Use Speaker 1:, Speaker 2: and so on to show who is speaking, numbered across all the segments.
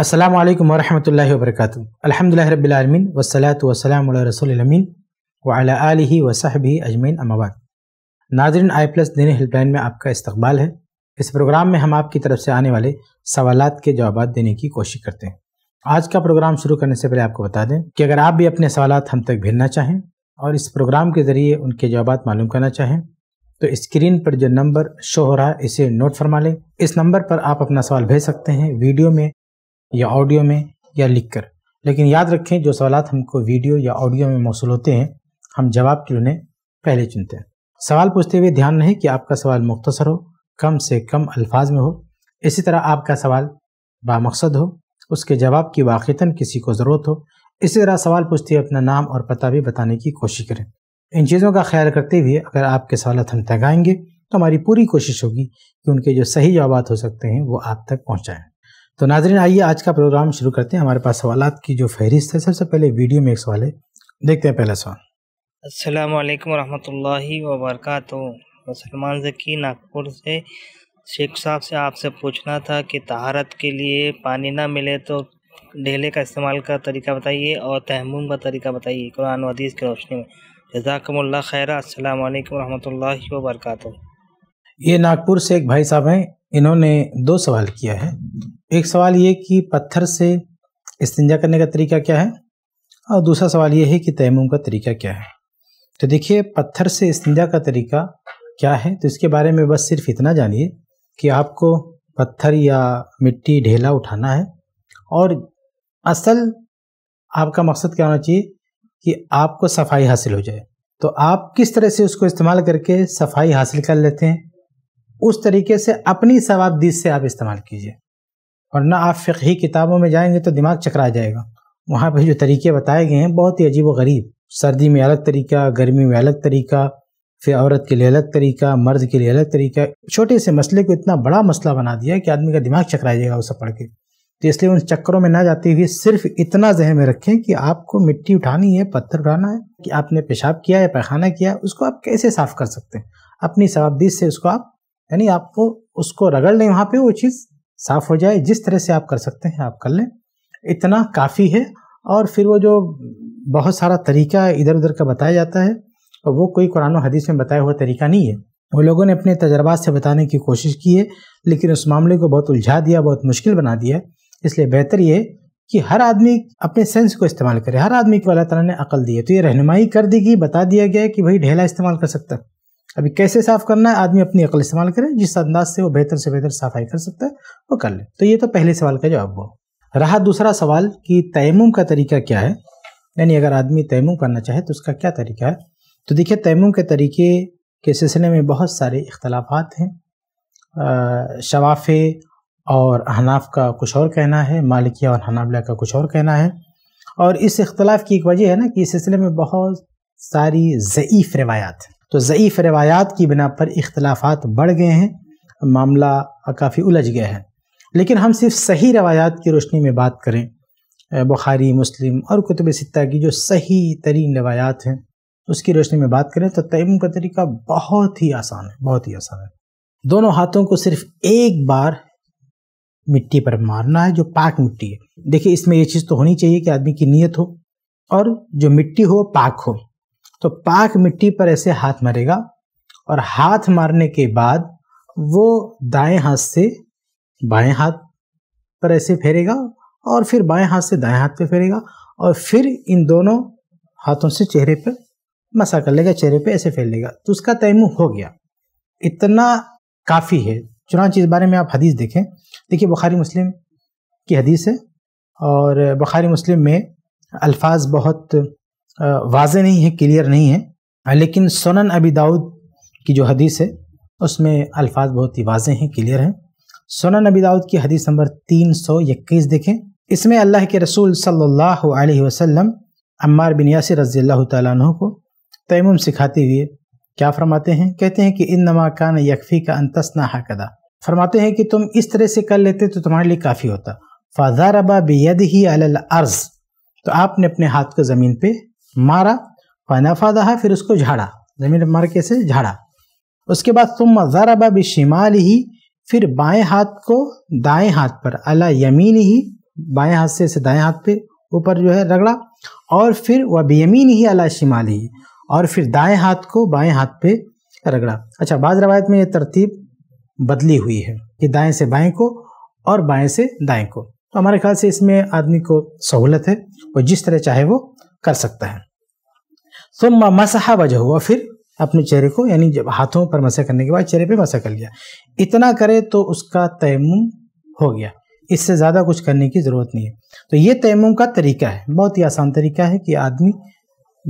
Speaker 1: अल्लाम वरहमल वर्क अलहमदिल्ला रबीआलमिन वसलात वसलम रसोलमीन वाला आलि वसाहबी अजमैन अमाबाद नाजरन आई प्लस दिन हेल्पलाइन में आपका इस्तबाल है इस प्रोग्राम में हम आपकी तरफ से आने वाले सवाल के जवाब देने की कोशिश करते हैं आज का प्रोग्राम शुरू करने से पहले आपको बता दें कि अगर आप भी अपने सवाल हम तक भेजना चाहें और इस प्रोग्राम के ज़रिए उनके जवाब मालूम करना चाहें तो स्क्रीन पर जो नंबर शो हो रहा है इसे नोट फरमा लें इस नंबर पर आप अपना सवाल भेज सकते हैं वीडियो में या ऑडियो में या लिखकर लेकिन याद रखें जो सवाल हमको वीडियो या ऑडियो में मौसू होते हैं हम जवाब के उन्हें पहले चुनते हैं सवाल पूछते हुए ध्यान रहे कि आपका सवाल मुख्तसर हो कम से कम अल्फाज में हो इसी तरह आपका सवाल बामकसद हो उसके जवाब की वाक़ता किसी को ज़रूरत हो इसी तरह सवाल पूछते हुए अपना नाम और पता भी बताने की कोशिश करें इन चीज़ों का ख्याल करते हुए अगर आपके सवाल हम तगाएंगे तो हमारी पूरी कोशिश होगी कि उनके जो सही जवाब हो सकते हैं वो आप तक पहुँचाएँ तो नाजरीन आइए आज का प्रोग्राम शुरू करते हैं हमारे पास सवाल की जो फहरिस्त है सबसे पहले वीडियो में एक सवाल है देखते हैं पहला सवाल
Speaker 2: असलम वालेकुम रहमतुल्लाहि सलमान जकी नागपुर से शेख साहब से आपसे पूछना था कि तहारत के लिए पानी ना मिले तो ढेले का इस्तेमाल का तरीका बताइए और तहमुम का तरीका बताइए कुरान वदीस की रोशनी में जजाकमल खैरा असल वरहमल वर्का
Speaker 1: ये नागपुर से एक भाई साहब हैं इन्होंने दो सवाल किया है एक सवाल ये कि पत्थर से इस्तंजा करने का तरीका क्या है और दूसरा सवाल ये है कि तैमूम का तरीका क्या है तो देखिए पत्थर से इस्तंजा का तरीका क्या है तो इसके बारे में बस सिर्फ इतना जानिए कि आपको पत्थर या मिट्टी ढेला उठाना है और असल आपका मकसद क्या होना चाहिए कि आपको सफाई हासिल हो जाए तो आप किस तरह से उसको इस्तेमाल करके सफाई हासिल कर लेते हैं उस तरीके से अपनी शवाबदीज से आप इस्तेमाल कीजिए वरना आप ही किताबों में जाएंगे तो दिमाग चकरा जाएगा वहाँ पर जो तरीके बताए गए हैं बहुत ही अजीब व गरीब सर्दी में अलग तरीका गर्मी में अलग तरीका फिर औरत के लिए अलग तरीका मर्द के लिए अलग तरीका छोटे से मसले को इतना बड़ा मसला बना दिया कि आदमी का दिमाग चकरा जाएगा उसे पढ़ के तो इसलिए उन चक्करों में ना जाते हुए सिर्फ इतना जहन में रखें कि आपको मिट्टी उठानी है पत्थर उठाना है कि आपने पेशाब किया या पैखाना किया उसको आप कैसे साफ़ कर सकते हैं अपनी शवाबदीज से उसको आप यानी आपको उसको रगड़ लें वहाँ पे वो चीज़ साफ हो जाए जिस तरह से आप कर सकते हैं आप कर लें इतना काफ़ी है और फिर वो जो बहुत सारा तरीका इधर उधर का बताया जाता है और वो कोई कुरान हदीस में बताया हुआ तरीका नहीं है वो लोगों ने अपने तजर्बात से बताने की कोशिश की है लेकिन उस मामले को बहुत उलझा दिया बहुत मुश्किल बना दिया इसलिए बेहतर ये कि हर आदमी अपने सेंस को इस्तेमाल करे हर आदमी को अल्लाह तला ने अकल दी है तो ये रहनुमाई कर दी गई बता दिया गया है कि भाई ढेला इस्तेमाल कर सकता है अभी कैसे साफ करना है आदमी अपनी अकल इस्तेमाल करे जिस अंदाज से वो बेहतर से बेहतर सफाई कर सकता है वो कर ले तो ये तो पहले सवाल का जवाब हुआ रहा दूसरा सवाल कि तयमुम का तरीका क्या है यानी अगर आदमी तयमुम करना चाहे तो उसका क्या तरीका है तो देखिए तयमुम के तरीके के सिलसिले में बहुत सारे इख्तलाफात हैं शवाफ़े और हनाफ का कुछ और कहना है मालिकिया और हनाबला का कुछ और कहना है और इस इख्तलाफ की एक वजह है ना कि इस सिलसिले में बहुत सारी ज़यीफ़ रवायात हैं तो ज़यीफ़ रवायात की बिना पर इख्तलाफात बढ़ गए हैं मामला काफ़ी उलझ गया है लेकिन हम सिर्फ सही रवायात की रोशनी में बात करें बुखारी मुस्लिम और कुतुब सित्ता की जो सही तरीन रवायात हैं उसकी रोशनी में बात करें तो तयम का तरीका बहुत ही आसान है बहुत ही आसान है दोनों हाथों को सिर्फ एक बार मिट्टी पर मारना है जो पाक मिट्टी है देखिए इसमें यह चीज़ तो होनी चाहिए कि आदमी की नीयत हो और जो मिट्टी हो पाक हो तो पाक मिट्टी पर ऐसे हाथ मारेगा और हाथ मारने के बाद वो दाएं हाथ से बाएं हाथ पर ऐसे फेरेगा और फिर बाएं हाथ से दाएं हाथ पे फेरेगा और फिर इन दोनों हाथों से चेहरे पर मसा कर लेगा चेहरे पे ऐसे फेर लेगा तो उसका तयमु हो गया इतना काफ़ी है चुनाच इस बारे में आप हदीस देखें देखिए बुखारी मुस्लिम की हदीस है और बुखारी मुस्लिम में अल्फाज बहुत वाज नहीं है क्लियर नहीं है लेकिन सोनन अबी दाऊद की जो हदीस है उसमें अल्फाज बहुत ही वाजे हैं क्लियर हैं सोनन अबी दाऊद की हदीस नंबर तीन सौ इक्कीस देखें इसमें अल्लाह के रसूल सल्लल्लाहु अलैहि वसल्लम अम्मार बिन यासिर रजी अल्लाह तु को तयम सिखाते हुए क्या फरमाते हैं कहते हैं कि इन नमा कान यकफ़ी का अंतसना हकदा फरमाते हैं कि तुम इस तरह से कर लेते तो तुम्हारे लिए काफ़ी होता फ़ाजा रबा बेद ही अल अर्ज़ तो आपने अपने हाथ को ज़मीन पर मारा पनफा दहा फिर उसको झाड़ा ज़मीन मार के से झाड़ा उसके बाद तुम ज़रबा शिमाल ही फिर बाएं हाथ को दाएं हाथ पर अला यमीन ही बाएं हाथ से, से दाएं हाथ पे ऊपर जो है रगड़ा और फिर वह यमीन ही अला शिमाल ही और फिर दाएं हाथ को बाएं हाथ पे रगड़ा अच्छा बाज रवायत में ये तरतीब बदली हुई है कि दाएं से बाएं को और बाएं से दाएं को तो हमारे ख्याल से इसमें आदमी को सहूलत है और जिस तरह चाहे वो कर सकता है तो मसहा वजह हुआ फिर अपने चेहरे को यानी जब हाथों पर मसा करने के बाद चेहरे पे मसा कर लिया इतना करे तो उसका तयम हो गया इससे ज़्यादा कुछ करने की ज़रूरत नहीं है तो ये तयम का तरीका है बहुत ही आसान तरीका है कि आदमी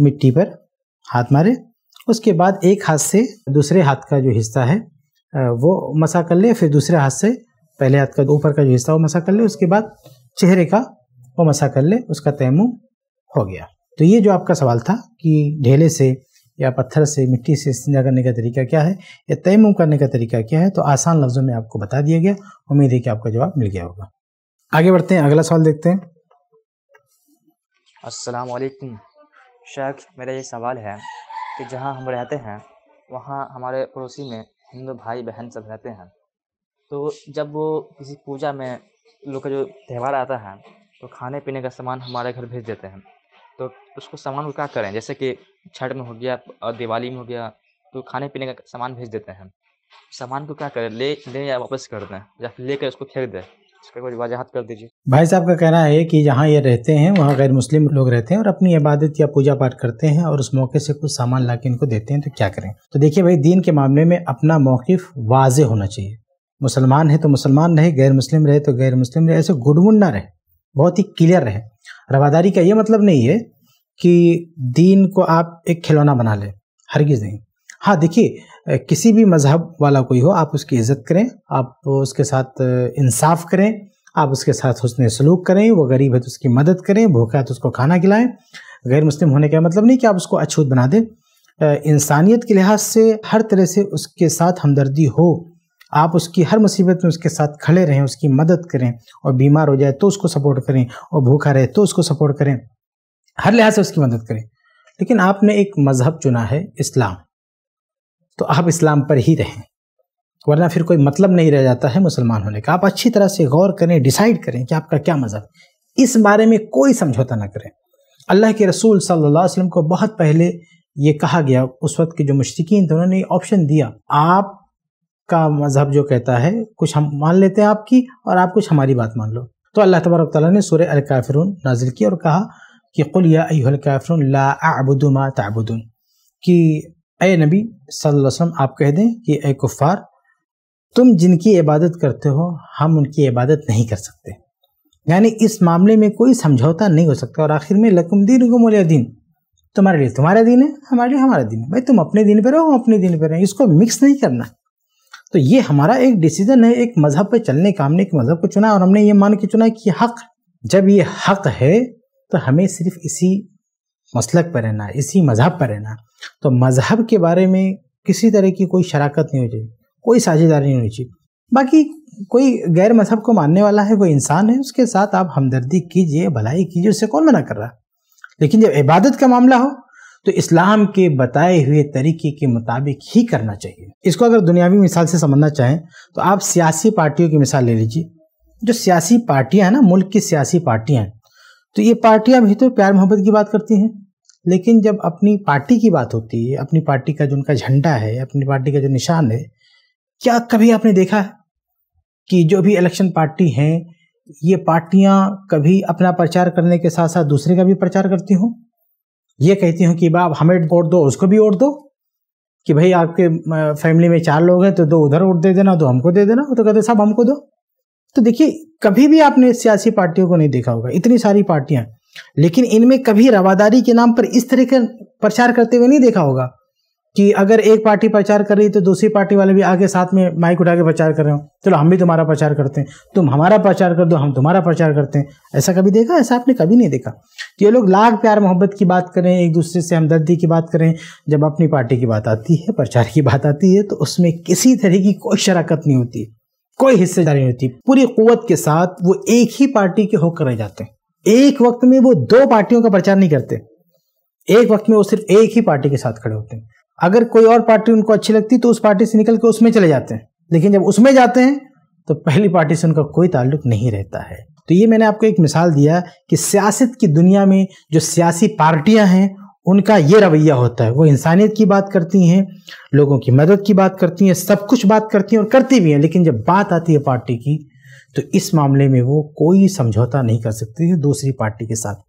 Speaker 1: मिट्टी पर हाथ मारे उसके बाद एक हाथ से दूसरे हाथ का जो हिस्सा है वो मसा कर ले फिर दूसरे हाथ से पहले हाथ का ऊपर का जो हिस्सा वो मसा कर ले उसके बाद चेहरे का वो मसा कर ले उसका तयम हो गया तो ये जो आपका सवाल था कि ढेले से या पत्थर से मिट्टी से इस्तेजा करने का तरीका क्या है या तयम करने का तरीका क्या है तो आसान लफ्ज़ों में आपको बता दिया गया उम्मीद है कि आपका जवाब मिल गया होगा आगे बढ़ते हैं अगला सवाल देखते हैं
Speaker 2: असलकुम शेख मेरा ये सवाल है कि जहाँ हम रहते हैं वहाँ हमारे पड़ोसी में हिंदू भाई बहन सब रहते हैं तो जब वो किसी पूजा में लोग का जो त्यौहार आता है तो खाने पीने का सामान हमारे घर भेज देते हैं तो उसको सामान को क्या करें जैसे कि छठ में हो गया और दिवाली में हो गया तो खाने पीने का सामान भेज देते हैं सामान को क्या करें ले ले या वापस कर दें या फिर लेकर उसको फेंक दें वजाहत कर दीजिए
Speaker 1: भाई साहब का कहना है कि जहाँ ये रहते हैं वहाँ गैर मुस्लिम लोग रहते हैं और अपनी इबादत या पूजा पाठ करते हैं और उस मौके से कुछ सामान ला इनको देते हैं तो क्या करें तो देखिए भाई दीन के मामले में अपना मौकफ वाज होना चाहिए मुसलमान है तो मुसलमान रहे गैर मुस्लिम रहे तो गैर मुस्लिम रहे ऐसे गुडमुन ना रहे बहुत ही क्लियर रहे रवादारी का ये मतलब नहीं है कि दीन को आप एक खिलौना बना लें हरगिज़ नहीं हाँ देखिए किसी भी मज़हब वाला कोई हो आप उसकी इज़्ज़त करें आप उसके साथ इंसाफ करें आप उसके साथ हसन सलूक करें वो गरीब है तो उसकी मदद करें भूखा है तो उसको खाना खिलाएं गैर मुस्लिम होने का मतलब नहीं कि आप उसको अछूत बना दें इंसानियत के लिहाज से हर तरह से उसके साथ हमदर्दी हो आप उसकी हर मुसीबत में उसके साथ खड़े रहें उसकी मदद करें और बीमार हो जाए तो उसको सपोर्ट करें और भूखा रहे तो उसको सपोर्ट करें हर लिहाज से उसकी मदद करें लेकिन आपने एक मज़हब चुना है इस्लाम तो आप इस्लाम पर ही रहें वरना फिर कोई मतलब नहीं रह जाता है मुसलमान होने का आप अच्छी तरह से गौर करें डिसाइड करें कि आपका क्या मज़हब इस बारे में कोई समझौता ना करें अल्लाह के रसूल सल्लल्लाहु अलैहि वसल्लम को बहुत पहले ये कहा गया उस वक्त के जो मुश्किन थे उन्होंने ऑप्शन दिया आप का मजहब जो कहता है कुछ हम मान लेते हैं आपकी और आप कुछ हमारी बात मान लो तो अल्लाह तबारक ताली ने सूर्य अल काफिरून नाजिल की और कहा कि कुल या अल काफिरून ला आबुदु मा कि ए नबी वसल्लम आप कह दें कि ए कुफ़ार तुम जिनकी इबादत करते हो हम उनकी इबादत नहीं कर सकते यानी इस मामले में कोई समझौता नहीं हो सकता और आखिर में लकुम दीन गुमोलिया दीन तुम्हारे लिए तुम्हारा दिन है हमारे लिए हमारा दिन है भाई तुम अपने दिन पर रहो हम अपने दिन पर रहें इसको मिक्स नहीं करना तो ये हमारा एक डिसीजन है एक मज़हब पे चलने का हमने एक मज़हब को चुना है और हमने ये मान के चुना है कि हक जब ये हक है तो हमें सिर्फ इसी मसलक पर रहना है इसी मज़हब पर रहना तो मज़हब के बारे में किसी तरह की कोई शराकत नहीं हो चाहिए कोई साझेदारी नहीं होनी चाहिए बाकी कोई गैर मजहब को मानने वाला है वो इंसान है उसके साथ आप हमदर्दी कीजिए भलाई कीजिए उससे कौन मना कर रहा लेकिन जब इबादत का मामला हो तो इस्लाम के बताए हुए तरीके के मुताबिक ही करना चाहिए इसको अगर दुनियावी मिसाल से समझना चाहें तो आप सियासी पार्टियों की मिसाल ले लीजिए जो सियासी पार्टियां हैं ना मुल्क की सियासी पार्टियां हैं तो ये पार्टियां भी तो प्यार मोहब्बत की बात करती हैं लेकिन जब अपनी पार्टी की बात होती है अपनी पार्टी का जो उनका झंडा है अपनी पार्टी का जो निशान है क्या कभी आपने देखा है कि जो भी इलेक्शन पार्टी हैं ये पार्टियां कभी अपना प्रचार करने के साथ साथ दूसरे का भी प्रचार करती हों ये कहती हूँ कि बाप हमें वोट दो उसको भी वोट दो कि भाई आपके फैमिली में चार लोग हैं तो दो उधर वोट दे देना दो हमको दे देना तो कहते साहब हमको दो तो देखिए कभी भी आपने सियासी पार्टियों को नहीं देखा होगा इतनी सारी पार्टियां लेकिन इनमें कभी रवादारी के नाम पर इस तरह का प्रचार करते हुए नहीं देखा होगा कि अगर एक पार्टी प्रचार कर रही है तो दूसरी पार्टी वाले भी आगे साथ में माइक उठा के प्रचार कर रहे हो चलो हम भी तुम्हारा प्रचार करते हैं तुम हमारा प्रचार कर दो हम तुम्हारा प्रचार करते हैं ऐसा कभी देखा ऐसा आपने कभी नहीं देखा ये लोग लाख प्यार मोहब्बत की बात करें एक दूसरे से हमदर्दी की बात करें जब अपनी पार्टी की बात आती है प्रचार की बात आती है तो उसमें किसी तरह की कोई शराकत नहीं होती कोई हिस्सेदारी नहीं होती पूरी कुत के साथ वो एक ही पार्टी के होकर रह जाते हैं एक वक्त में वो दो पार्टियों का प्रचार नहीं करते एक वक्त में वो सिर्फ एक ही पार्टी के साथ खड़े होते हैं अगर कोई और पार्टी उनको अच्छी लगती तो उस पार्टी से निकल के उसमें चले जाते हैं लेकिन जब उसमें जाते हैं तो पहली पार्टी से उनका कोई ताल्लुक नहीं रहता है तो ये मैंने आपको एक मिसाल दिया कि सियासत की दुनिया में जो सियासी पार्टियां हैं उनका ये रवैया होता है वो इंसानियत की बात करती हैं लोगों की मदद की बात करती हैं सब कुछ बात करती हैं और करती भी हैं लेकिन जब बात आती है पार्टी की तो इस मामले में वो कोई समझौता नहीं कर सकती है दूसरी पार्टी के साथ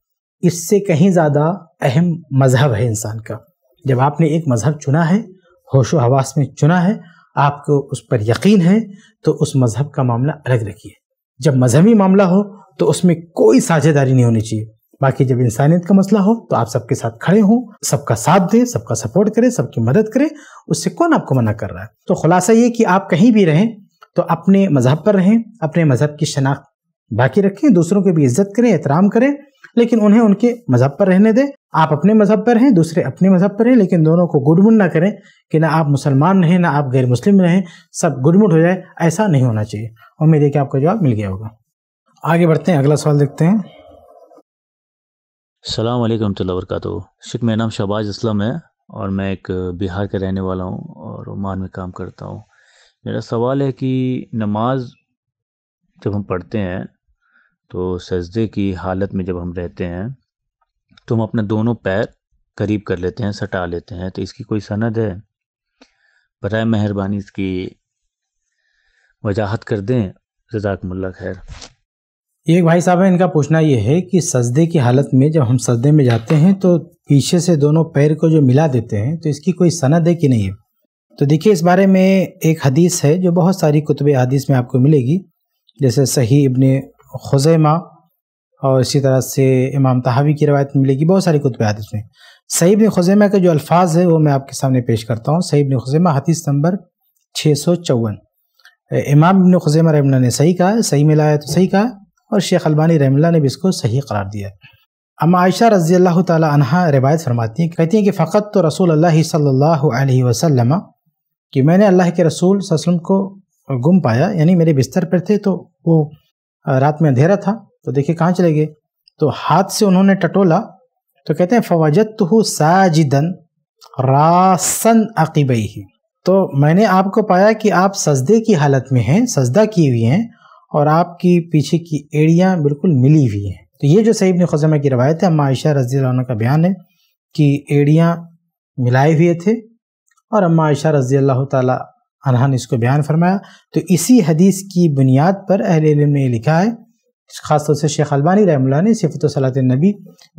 Speaker 1: इससे कहीं ज़्यादा अहम मजहब है इंसान का जब आपने एक मज़हब चुना है होशो हवास में चुना है आपको उस पर यकीन है तो उस मज़हब का मामला अलग रखिए जब मजहबी मामला हो तो उसमें कोई साझेदारी नहीं होनी चाहिए बाकी जब इंसानियत का मसला हो तो आप सबके साथ खड़े हों सबका साथ दें सबका सपोर्ट करें सबकी मदद करें उससे कौन आपको मना कर रहा है तो खुलासा ये कि आप कहीं भी रहें तो अपने मजहब पर रहें अपने मजहब की शनाख्त बाकी रखें दूसरों की भी इज्जत करें एहतराम करें लेकिन उन्हें उनके मजहब पर रहने दें आप अपने मजहब पर हैं दूसरे अपने मजहब पर हैं लेकिन दोनों को गुडमुड ना करें कि ना आप मुसलमान रहें ना आप गैर मुस्लिम रहें सब गुडमुड हो जाए ऐसा नहीं होना चाहिए उम्मीद है कि आपका जवाब मिल गया होगा आगे बढ़ते हैं अगला सवाल देखते हैं
Speaker 3: सलाम अलैक्म वरक शिक मेरा नाम शहबाज इस्लम है और मैं एक बिहार का रहने वाला हूँ और ओमान में काम करता हूँ मेरा सवाल है कि नमाज जब हम पढ़ते हैं तो सजदे की हालत में जब हम रहते हैं तो हम अपने दोनों पैर करीब कर लेते हैं सटा लेते हैं तो इसकी कोई सनद है बर मेहरबानी इसकी वजाहत कर दें जजाकमल्ला खैर एक भाई साहब है इनका
Speaker 1: पूछना यह है कि सजदे की हालत में जब हम सजदे में जाते हैं तो पीछे से दोनों पैर को जो मिला देते हैं तो इसकी कोई सनद है कि नहीं है तो देखिए इस बारे में एक हदीस है जो बहुत सारी कुतब हदीस में आपको मिलेगी जैसे सही इब्ने खुजैमा और इसी तरह से इमाम तहावी की रवायत मिलेगी बहुत सारी कुतब हदीस में सईब खुजैमा के जो अल्फाज है वो मैं आपके सामने पेश करता हूँ सईब खुजैमा हदीस नंबर छः सौ चौवन इमाम इबन खुजैमा रहमल्ला ने सही कहा है सही मिलाया तो सही कहा और शेख अलबानी रहमल्ला ने भी इसको सही करार दिया अम अम्मा आयशा रजी अल्लाह तह रवायत फरमाती हैं कहती हैं कि फ़कत तो रसूल अल्लाह सल्लल्लाहु अलैहि वसल्लम कि मैंने अल्लाह के रसूल वसल्लम को गुम पाया यानी मेरे बिस्तर पर थे तो वो रात में अंधेरा था तो देखिए कहाँ चले गए तो हाथ से उन्होंने टटोला तो कहते हैं फवाजत तो साजिदन रासन अकीबई ही तो मैंने आपको पाया कि आप सजदे की हालत में हैं सजदा किए हुए हैं और आपकी पीछे की एड़ियाँ बिल्कुल मिली हुई हैं तो ये जो सईब खजमा की रवायत है अम्मा आयशा रजी का बयान है कि एड़ियाँ मिलाए हुए थे और अम्मा आयशा रजी अल्लाह ताला अनहा ने इसको बयान फरमाया तो इसी हदीस की बुनियाद पर अहल इलम ने लिखा है ख़ासतौर से शेख अलबानी रहमल्ला ने सिफत सलात नबी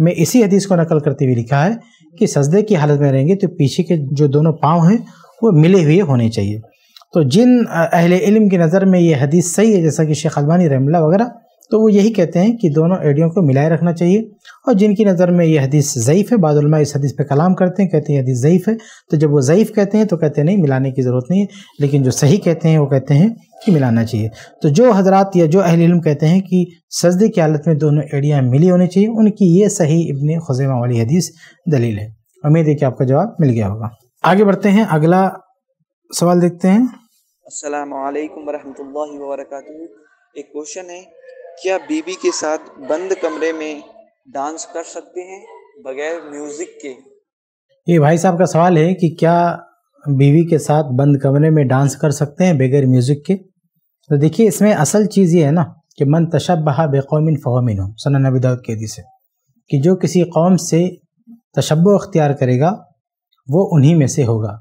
Speaker 1: में इसी हदीस को नकल करते हुए लिखा है कि सजदे की हालत में रहेंगे तो पीछे के जो दोनों पाँव हैं वो मिले हुए होने चाहिए तो जिन अहल इलम की नज़र में ये हदीस सही है जैसा कि शेख अलबानी रहमल्ला वगैरह तो वो यही कहते हैं कि दोनों एडियों को मिलाए रखना चाहिए और जिनकी नज़र में ये हदीस ज़यीफ़ है बादलमा इस हदीस पे कलाम करते हैं कहते हैं हदीस ज़यीफ़ है तो जब वो ज़यीफ़ कहते हैं तो कहते हैं नहीं मिलाने की ज़रूरत नहीं है लेकिन जो सही कहते हैं वो कहते हैं कि मिलाना चाहिए तो जो हजरा या जो अहल कहते हैं कि सजदे की हालत में दोनों एडियाँ मिली होनी चाहिए उनकी ये सही इबन खजेमा वाली हदीस दलील है उम्मीद है कि आपका जवाब मिल गया होगा आगे बढ़ते हैं अगला सवाल देखते हैं
Speaker 2: असलकम वरहमल वर्क एक क्वेश्चन है क्या बीबी के साथ बंद कमरे में डांस कर सकते हैं बगैर म्यूजिक के
Speaker 1: ये भाई साहब का सवाल है कि क्या बीवी के साथ बंद कमरे में डांस कर सकते हैं बगैर म्यूजिक के तो देखिए इसमें असल चीज़ ये है ना कि मन तशबहा बेकौमिन फ़ोमिन हो सना नबी दाऊद के से कि जो किसी कौम से तशब अख्तियार करेगा वो उन्हीं में से होगा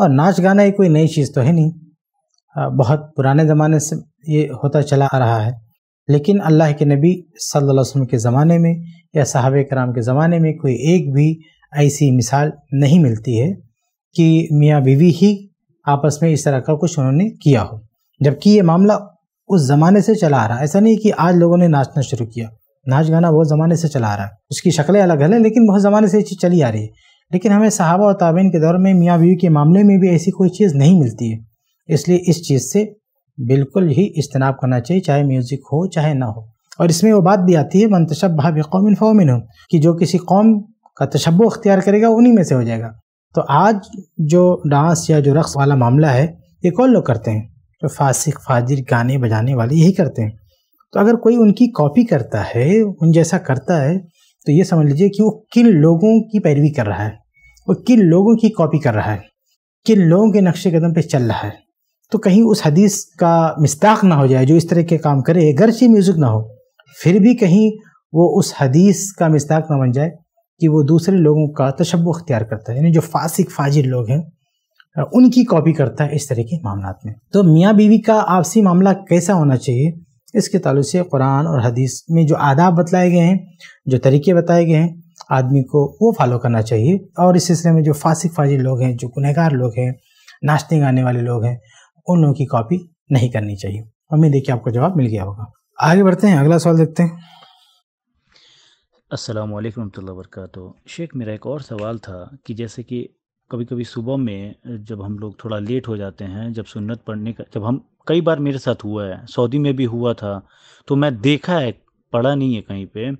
Speaker 1: और नाच गाना ही कोई नई चीज़ तो है नहीं बहुत पुराने ज़माने से ये होता चला आ रहा है लेकिन अल्लाह के नबी सल्लल्लाहु अलैहि वसल्लम के ज़माने में या साहब कराम के ज़माने में कोई एक भी ऐसी मिसाल नहीं मिलती है कि मियाँ बीवी ही आपस में इस तरह का कुछ उन्होंने किया हो जबकि ये मामला उस ज़माने से चला आ रहा है ऐसा नहीं कि आज लोगों ने नाचना शुरू किया नाच गाना बहुत ज़माने से चला आ रहा है उसकी शक्लें अलग अलग लेकिन बहुत ज़माने से ये चीज़ चली आ रही है लेकिन हमें सहाबा और ताबिन के दौर में मियाँ बीवी के मामले में भी ऐसी कोई चीज़ नहीं मिलती है इसलिए इस चीज़ से बिल्कुल ही इज्तनाब करना चाहिए चाहे म्यूज़िक हो चाहे ना हो और इसमें वो बात भी आती है मन भाव भी कौमिन फ़ोमिन हो कि जो किसी कौम का तशब अख्तियार करेगा उन्हीं में से हो जाएगा तो आज जो डांस या जो रक़्स वाला मामला है ये कौन लोग करते हैं जो फासिक फाजिर गाने बजाने वाले यही करते हैं तो अगर कोई उनकी कॉपी करता है उन जैसा करता है तो ये समझ लीजिए कि वो किन लोगों की पैरवी कर रहा है वो किन लोगों की कॉपी कर रहा है किन लोगों के नक्शे कदम पे चल रहा है तो कहीं उस हदीस का मिस्ताक ना हो जाए जो इस तरह के काम करे गर्ची म्यूज़िक ना हो फिर भी कहीं वो उस हदीस का मिस्ताक ना बन जाए कि वो दूसरे लोगों का तशब अख्तियार करता है यानी जो फासिक फाजिर लोग हैं उनकी कॉपी करता है इस तरह के मामला में तो मियाँ बीवी का आपसी मामला कैसा होना चाहिए इसके ताल्लुक से कुरान और हदीस में जो आदाब बतलाए गए हैं जो तरीके बताए गए हैं आदमी को वो फॉलो करना चाहिए और इस सिलसिले में जो फासिक फाजिर लोग हैं जो गुनहगार लोग हैं नाश्ते गाने वाले लोग हैं उन लोगों की कॉपी नहीं करनी चाहिए हमें देखिए आपका जवाब मिल गया होगा आगे बढ़ते हैं अगला सवाल देखते हैं
Speaker 3: अस्सलाम वालेकुम वरक शेख मेरा एक और सवाल था कि जैसे कि कभी कभी सुबह में जब हम लोग थोड़ा लेट हो जाते हैं जब सुन्नत पढ़ने का जब हम कई बार मेरे साथ हुआ है सऊदी में भी हुआ था तो मैं देखा है पढ़ा नहीं है कहीं पे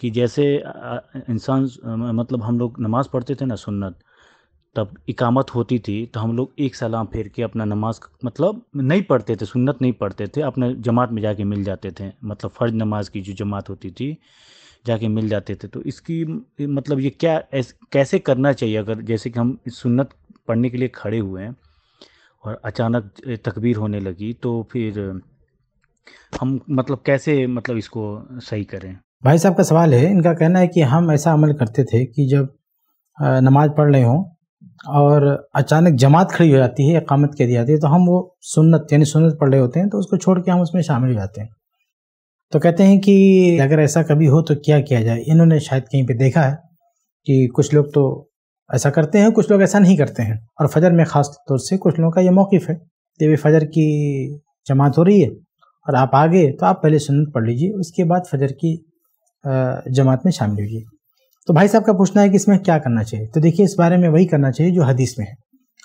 Speaker 3: कि जैसे इंसान मतलब हम लोग नमाज़ पढ़ते थे ना सुन्नत तब इकामत होती थी तो हम लोग एक सलाम फेर के अपना नमाज मतलब नहीं पढ़ते थे सुन्नत नहीं पढ़ते थे अपने जमात में जाके मिल जाते थे मतलब फ़र्ज नमाज की जो जमात होती थी जाके मिल जाते थे तो इसकी मतलब ये क्या कैसे करना चाहिए अगर जैसे कि हम सुन्नत पढ़ने के लिए खड़े हुए हैं और अचानक तकबीर होने लगी तो फिर हम मतलब कैसे मतलब इसको सही करें
Speaker 1: भाई साहब का सवाल है इनका कहना है कि हम ऐसा अमल करते थे कि जब नमाज़ पढ़ रहे हों और अचानक जमात खड़ी हो जाती है अकामत कह दी जाती है तो हम वो सुन्नत यानी सुन्नत पढ़ रहे होते हैं तो उसको छोड़ के हम उसमें शामिल हो जाते हैं तो कहते हैं कि अगर ऐसा कभी हो तो क्या किया जाए इन्होंने शायद कहीं पे देखा है कि कुछ लोग तो ऐसा करते हैं कुछ लोग ऐसा नहीं करते हैं और फजर में ख़ास तौर से कुछ लोगों का ये मौक़ है जब फजर की जमात हो रही है और आप आ गए तो आप पहले सुन्नत पढ़ लीजिए उसके बाद फजर की जमात में शामिल होइए तो भाई साहब का पूछना है कि इसमें क्या करना चाहिए तो देखिए इस बारे में वही करना चाहिए जो हदीस में है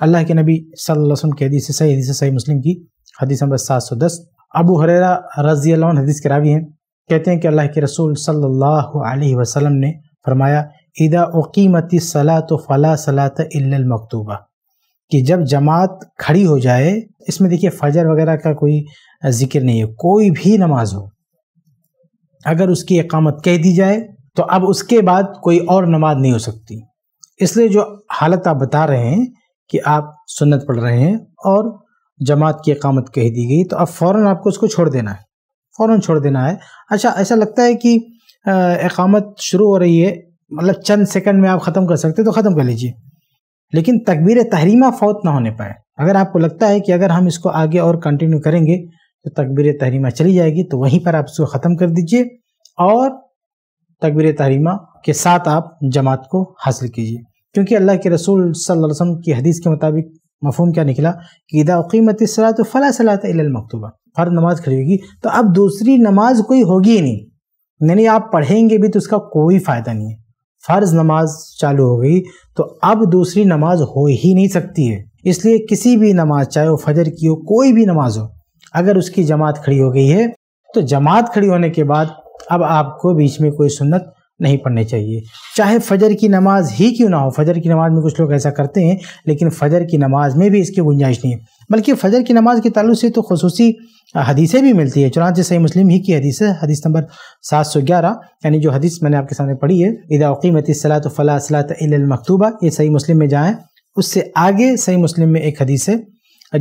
Speaker 1: अल्लाह के नबी सल्लम की हदीस सही हदीस सही मुस्लिम की हदीस नंबर सात सौ दस अबू हरेरा रजी हदीस के रावी हैं कहते हैं कि अल्लाह के रसूल सल्लल्लाहु अलैहि वसल्लम ने फरमाया इदा उकीमती सला तो फ़ला सलात मकतूबा कि जब जमात खड़ी हो जाए इसमें देखिए फजर वगैरह का कोई जिक्र नहीं है कोई भी नमाज हो अगर उसकी इकामत कह दी जाए तो अब उसके बाद कोई और नमाज नहीं हो सकती इसलिए जो हालत आप बता रहे हैं कि आप सुन्नत पढ़ रहे हैं और जमात की अकामत कह दी गई तो अब फ़ौर आपको उसको छोड़ देना है फ़ौर छोड़ देना है अच्छा ऐसा लगता है कि अकामत शुरू हो रही है मतलब चंद सेकंड में आप ख़त्म कर सकते तो ख़त्म कर लीजिए लेकिन तकबीर तहरीमा फौत ना होने पाए अगर आपको लगता है कि अगर हम इसको आगे और कंटिन्यू करेंगे तो तकबीर तहरीमा चली जाएगी तो वहीं पर आप उसको ख़त्म कर दीजिए और तकबीर तहरीमा के साथ आप जमात को हासिल कीजिए क्योंकि अल्लाह के रसूल सल्लल्लाहु अलैहि वसल्लम की हदीस के मुताबिक मफहम क्या निकला कि इदा सला तो फ़ला सलात मकतूबा फ़र्द नमाज खड़ी होगी तो अब दूसरी नमाज कोई होगी ही नहीं यानी आप पढ़ेंगे भी तो उसका कोई फ़ायदा नहीं है फ़र्ज़ नमाज चालू हो गई तो अब दूसरी नमाज हो ही नहीं सकती है इसलिए किसी भी नमाज चाहे वो फजर की हो कोई भी नमाज हो अगर उसकी जमात खड़ी हो गई है तो जमात खड़ी होने के बाद अब आपको बीच में कोई सुन्नत नहीं पढ़नी चाहिए चाहे फजर की नमाज ही क्यों ना हो फजर की नमाज में कुछ लोग ऐसा करते हैं लेकिन फजर की नमाज में भी इसकी गुंजाइश नहीं है बल्कि फजर की नमाज के तल्लु से तो खसूसी हदीसें भी मिलती है चुनाच सही मुस्लिम ही की हदीस है हदीस नंबर सात सौ ग्यारह यानी जो हदीस मैंने आपके सामने पढ़ी है इदा सलात फ़ला सलात मकतूबा ये सही मुस्लिम में जाएँ उससे आगे सही मुस्लिम में एक हदीस है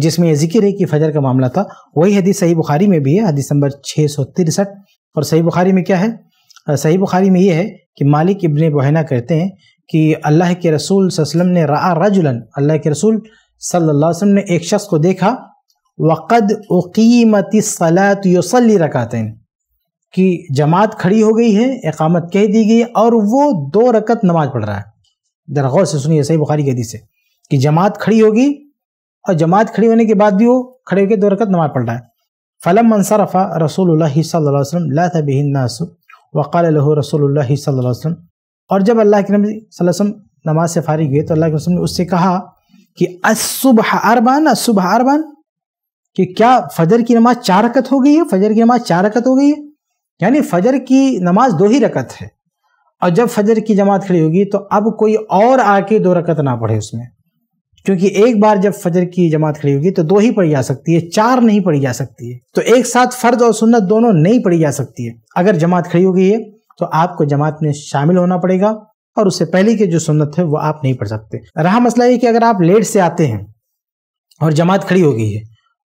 Speaker 1: जिसमें यह जिक्र है कि फजर का मामला था वही हदीस सही बुखारी में भी है हदीस नंबर छः सौ तिरसठ और सही बुखारी में क्या है सही बुखारी में ये है कि मालिक इबन बहना कहते हैं कि अल्लाह के रसूल वसलम ने रा रजुलन अल्लाह के रसूल सल्ला वसम ने एक शख्स को देखा वक़द उकीमत सलात यसली हैं कि जमात खड़ी हो गई है एकामत कह दी गई और वो दो रकत नमाज पढ़ रहा है ज़रा गौर से सुनिए सही बुखारी गदी से कि जमात खड़ी होगी और जमात खड़ी होने के बाद भी वो खड़े होकर दो रकत नमाज पढ़ रहा है फलम मनसरफ़ा रसूल सल्लम लात बिन्नास वक़ाल लहू रसूल सल्लम और जब अल्लाह के नबी वसम नमाज से फारिग हुए तो अल्लाह के ने उससे कहा कि असुबह अरबान असुबह अरबान कि क्या फजर की नमाज चार रकत हो गई है फजर की नमाज चार रकत हो गई है यानी फजर की नमाज दो ही रकत है और जब फजर की जमात खड़ी होगी तो अब कोई और आके दो रकत ना पढ़े उसमें क्योंकि एक बार जब फजर की जमात खड़ी होगी तो दो ही पढ़ी जा सकती है चार नहीं पढ़ी जा सकती है तो एक साथ फर्ज और सुन्नत दोनों नहीं पढ़ी जा सकती है अगर जमात खड़ी हो गई है तो आपको जमात में शामिल होना पड़ेगा और उससे पहले की जो सुन्नत है वो आप नहीं पढ़ सकते रहा मसला ये कि अगर आप लेट से आते हैं और जमात खड़ी हो गई है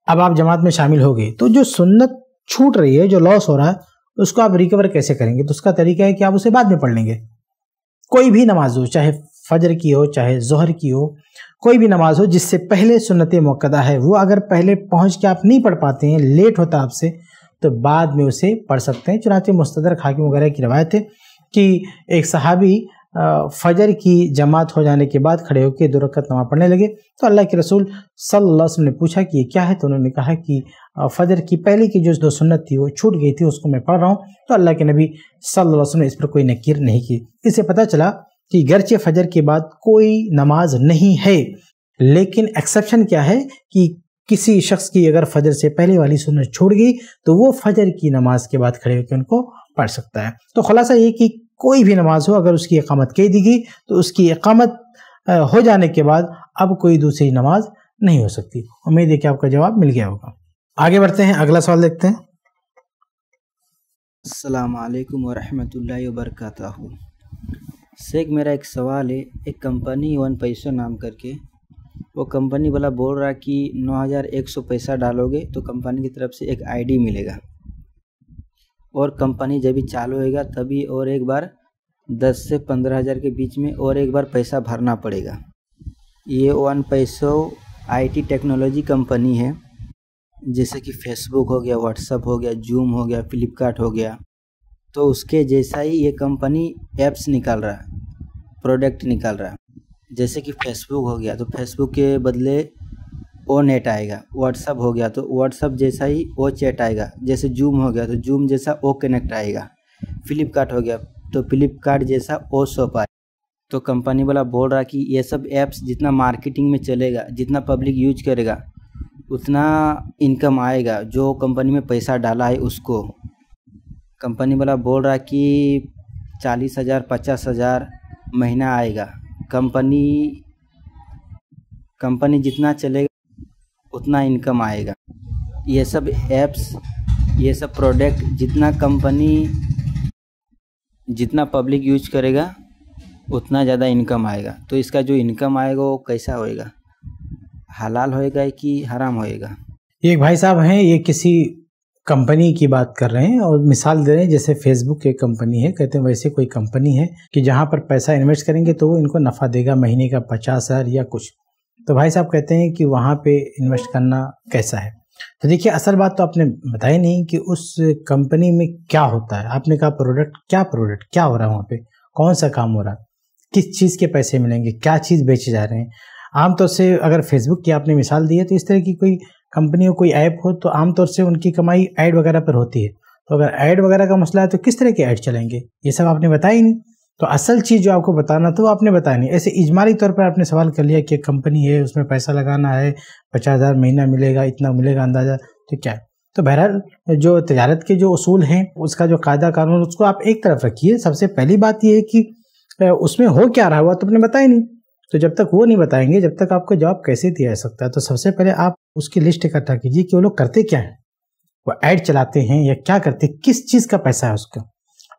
Speaker 1: अब आप जमात में शामिल हो गए तो जो सुन्नत छूट रही है जो लॉस हो रहा है उसको आप रिकवर कैसे करेंगे तो उसका तरीका है कि आप उसे बाद में पढ़ लेंगे कोई भी नमाज हो चाहे फजर की हो चाहे जहर की हो कोई भी नमाज हो जिससे पहले सुनत मौकदा है वो अगर पहले पहुँच के आप नहीं पढ़ पाते हैं लेट होता आपसे तो बाद में उसे पढ़ सकते हैं चुनाचे मुस्तर खाकिम वगैरह की रवायत है कि एक सहाबी फजर की जमात हो जाने के बाद खड़े होकर दुरक्त नमा पढ़ने लगे तो अल्लाह के रसूल सल्लम ने पूछा कि ये क्या है तो उन्होंने कहा कि फजर की पहले की जो दो सुन्नत थी वो छूट गई थी उसको मैं पढ़ रहा हूँ तो अल्लाह के नबी सल्लल्लाहु अलैहि वसल्लम ने इस पर कोई नकीर नहीं की इससे पता चला कि गर्चे फजर के बाद कोई नमाज नहीं है लेकिन एक्सेप्शन क्या है कि किसी शख्स की अगर फजर से पहले वाली सुनत छूट गई तो वो फजर की नमाज के बाद खड़े होकर उनको पढ़ सकता है तो खुलासा ये कि कोई भी नमाज हो अगर उसकी अकामत कह दी गई तो उसकी अकामत हो जाने के बाद अब कोई दूसरी नमाज नहीं हो सकती उम्मीद है कि आपका जवाब मिल गया होगा आगे बढ़ते हैं अगला सवाल देखते हैं
Speaker 2: अल्लाम वरहमत लाबरकू शेख मेरा एक सवाल है एक कंपनी वन पैसो नाम करके वो कंपनी वाला बोल रहा कि नौ हज़ार एक सौ पैसा डालोगे तो कंपनी की तरफ से एक आईडी मिलेगा और कंपनी जब भी चालू होएगा तभी और एक बार दस से पंद्रह हज़ार के बीच में और एक बार पैसा भरना पड़ेगा ये वन पैसो आईटी टेक्नोलॉजी कंपनी है जैसे कि फेसबुक हो गया व्हाट्सअप हो गया जूम हो गया फ्लिपकार्ट हो गया तो उसके जैसा ही ये कंपनी ऐप्स निकाल रहा है प्रोडक्ट निकाल रहा है जैसे कि फेसबुक हो गया तो फेसबुक के बदले ओ नेट आएगा व्हाट्सअप हो गया तो व्हाट्सअप जैसा ही ओ चैट आएगा जैसे जूम हो गया तो जूम जैसा ओ कनेक्ट आएगा फ्लिपकार्ट हो गया तो फ्लिपकार्ट जैसा ओ शॉप आएगा तो कंपनी वाला बोल रहा कि ये सब ऐप्स जितना मार्केटिंग में चलेगा जितना पब्लिक यूज करेगा उतना इनकम आएगा जो कंपनी में पैसा डाला है उसको कंपनी वाला बोल रहा कि चालीस हज़ार पचास हज़ार महीना आएगा कंपनी कंपनी जितना चलेगा उतना इनकम आएगा ये सब एप्स ये सब प्रोडक्ट जितना कंपनी जितना पब्लिक यूज करेगा उतना ज़्यादा इनकम आएगा तो इसका जो इनकम आएगा वो कैसा होएगा हलाल होएगा कि हराम होएगा
Speaker 1: एक भाई साहब हैं ये किसी कंपनी की बात कर रहे हैं और मिसाल दे रहे हैं जैसे फेसबुक एक कंपनी है कहते हैं वैसे कोई कंपनी है कि जहाँ पर पैसा इन्वेस्ट करेंगे तो वो इनको नफ़ा देगा महीने का पचास हज़ार या कुछ तो भाई साहब कहते हैं कि वहाँ पे इन्वेस्ट करना कैसा है तो देखिए असल बात तो आपने बताई नहीं कि उस कंपनी में क्या होता है आपने कहा प्रोडक्ट क्या प्रोडक्ट क्या हो रहा है वहाँ पे कौन सा काम हो रहा है किस चीज़ के पैसे मिलेंगे क्या चीज़ बेचे जा रहे हैं आमतौर तो से अगर फेसबुक की आपने मिसाल दी है तो इस तरह की कोई कंपनी को कोई ऐप हो तो आमतौर से उनकी कमाई ऐड वगैरह पर होती है तो अगर ऐड वगैरह का मसला है तो किस तरह के ऐड चलेंगे ये सब आपने बताया ही नहीं तो असल चीज़ जो आपको बताना था तो वो आपने बताया नहीं ऐसे इजमाली तौर पर आपने सवाल कर लिया कि कंपनी है उसमें पैसा लगाना है पचास हज़ार महीना मिलेगा इतना मिलेगा अंदाज़ा तो क्या है तो बहरहाल जो तजारत के जो असूल हैं उसका जो कायदा कानून उसको आप एक तरफ रखिए सबसे पहली बात यह है कि उसमें हो क्या रहा हुआ तो आपने बताया नहीं तो जब तक वो नहीं बताएंगे जब तक आपको जॉब कैसे दिया जा सकता है तो सबसे पहले आप उसकी लिस्ट इकट्ठा कीजिए कि वो लोग करते क्या है वो ऐड चलाते हैं या क्या करते हैं किस चीज़ का पैसा है उसका